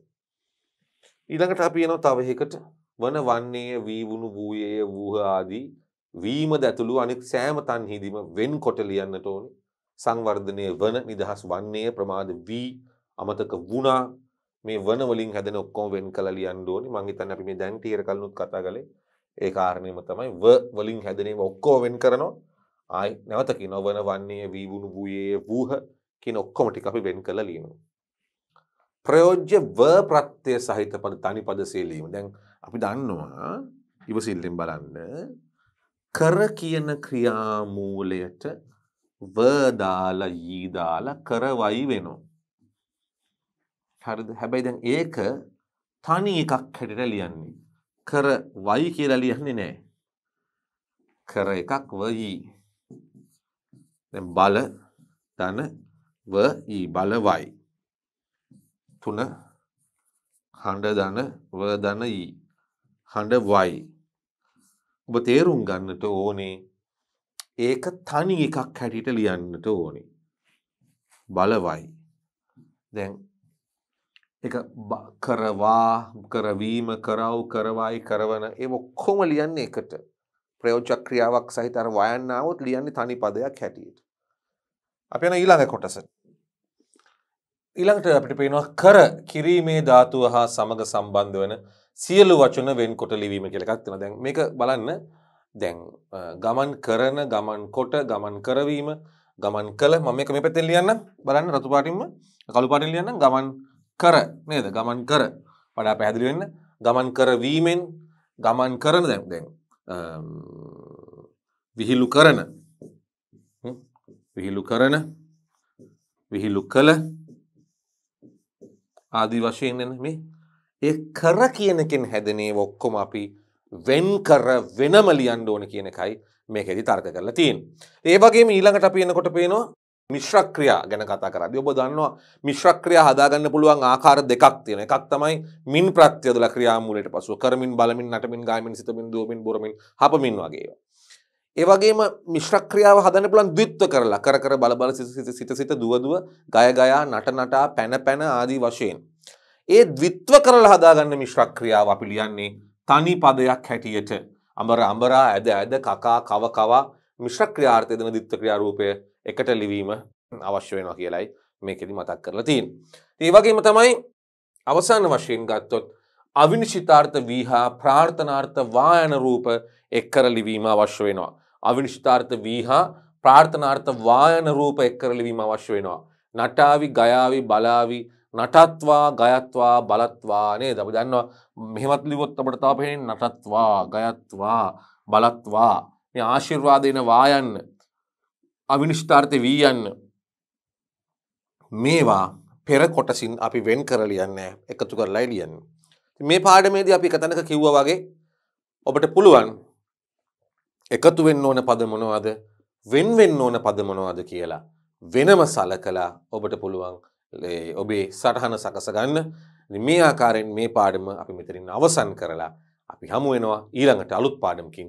Speaker 1: ඊළඟට අපි එනවා තව එකකට වන වන්නේය වීවුණු වූයේය වූහ ආදී වීම දැතුළු අනෙක් සෑම තන්හිදීම වෙන්කොට ලියන්නට ඕනි. සංවර්ධනය වන නිදහස් වන්නේ ප්‍රමාද වී අමතක වුණා මේ වන වලින් හැදෙන ඔක්කොම වෙන් කළා ලියන්න ඕනේ. මං හිතන්නේ අපි මේ දැන් ටීර කලනුත් කතා කළේ ඒ කාරණේම තමයි ව වලින් හැදෙන ඒවා ඔක්කොම වෙන් කරනවා. ආයි නැවත කියනවා වන වන්නේ වීවුණු වූයේ වූහ කියන ඔක්කොම ටික අපි වෙන් කළා ලියනවා. ප්‍රයෝජ්‍ය ව ප්‍රත්‍යය සහිත පද තනි පද සීලීම දැන් අපි දන්නවා ඉවසිල්ලෙන් බලන්න කර කියන ක්‍රියාමූලයට වදාලා යීදාලා කරවයි වෙනවා හරිද හැබැයි දැන් ඒක තනි එකක් හැටියට ලියන්නේ. කර වයි කියලා ලියන්නේ නෑ. කර එකක් වයි. දැන් බල ධන වයි බල වයි. තුන හඬ ධන ව ධන යි. හඬ වයි. ඔබ තේරුම් ගන්නට ඕනේ ඒක තනි එකක් හැටියට ලියන්නට ඕනේ. බලවයි. දැන් එක කරවා කරවීම කරව් කරවායි කරවන ඒ ඔක්කොම ලියන්නේ එකට ප්‍රයෝජක්‍රියාවක් සහිත අර වයන්නාවොත් ලියන්නේ තනි පදයක් හැටියට. අපි යන ඊළඟ කොටස. ඊළඟට අපිට පේනවා කර කිරීමේ ධාතුව හා සමග සම්බන්ධ වන සියලු වචන වෙන්කොට ලිවීම කියලා එකක් තියෙනවා. දැන් මේක බලන්න දැන් ගමන් කරන ගමන් කොට ගමන් කරවීම ගමන් කළ මම මේක මේ පැත්තෙන් ලියන්න බලන්න රතු පාටින්ම කළු පාටින් ලියන්න ගමන් කර නේද ගමන් කර වඩා පැහැදිලිවෙන්න ගමන් කරවීමෙන් ගමන් කරන දැන් දැන් විහිලු කරන විහිලු කරන විහිලු කළ ආදී වශයෙන් එන මේ ඒ කර කියනකින් හැදනේ ඔක්කොම අපි වෙන් කර වෙනම ලියන්න ඕන කියන එකයි මේකෙදි තර්ක කරලා තියෙන. ඒ වගේම ඊළඟට අපි එනකොට පේනවා මිශ්‍රක්‍රියා ගැන කතා කරදි ඔබ දන්නවා මිශ්‍රක්‍රියා හදාගන්න පුළුවන් ආකාර දෙකක් තියෙන එකක් තමයි මින් ප්‍රත්‍යදල ක්‍රියාමූලයට පසුව කරමින් බලමින් නටමින් ගාමින් සිතමින් දුවමින් බොරමින් හපමින් වගේ ඒවගේම මිශ්‍රක්‍රියාව හදන පුළන් ද්විත්ව කරලා කර කර බලබල සිත සිත දුවදුව ගයගයා නට නටා පැන පැන ආදී වශයෙන්. ඒ ද්විත්ව කරලා හදාගන්න මිශ්‍රක්‍රියාව අපි ලියන්නේ තනි පදයක් හැටියට අමර අමරා ඇද ඇද කකා කව කවා මිශ්‍රක්‍රියාර්ථය දෙන දිත්ව ක්‍රියාරූපය එකට ලිවීම අවශ්‍ය වෙනවා කියලයි මේකෙදි මතක් කරලා තියෙන්. ඒ වගේම තමයි අවසාන වශයෙන් ගත්තොත් අවිනිශිතාර්ථ වීහා ප්‍රාර්ථනාර්ථ වායන රූප එක්කර ලිවීම අවශ්‍ය වෙනවා. අවිනිශිතාර්ථ වීහා ප්‍රාර්ථනාර්ථ වායන රූප එක්කර ලිවීම අවශ්‍ය වෙනවා. නටාවි ගයාවි බලාවි නටත්වා ගයත්වා බලත්වා නේ දබ දන්නවා මෙහමත් ලිවොත් අපට තාපහෙන් නටත්වා ගයත්වා බලත්වා ආශිර්වාදයන වායන්න අවිනිශ්ථාර්ථය වී යන්න. මේවා පෙර කොටසින් අපි වෙන් කරලියන්න එකතු කරලා ලියන්න. මේ පාඩමේදී අපි කතනක කිව්ව වගේ ඔබට පුළුවන් එකතු වෙන්න ඕන පද මොනවද වෙන් වෙන්න ඕන පද මොනවද කියලා වෙනම සලකලා ඔබට පුළුවන් ඔබේ සටහන සකස ගන්න මේ ආකාරයෙන් මේ පාඩම අපි මෙතනින් අවසන් කරලා අපි හමු වෙනවා ඊළඟට අලුත් පාඩමකින්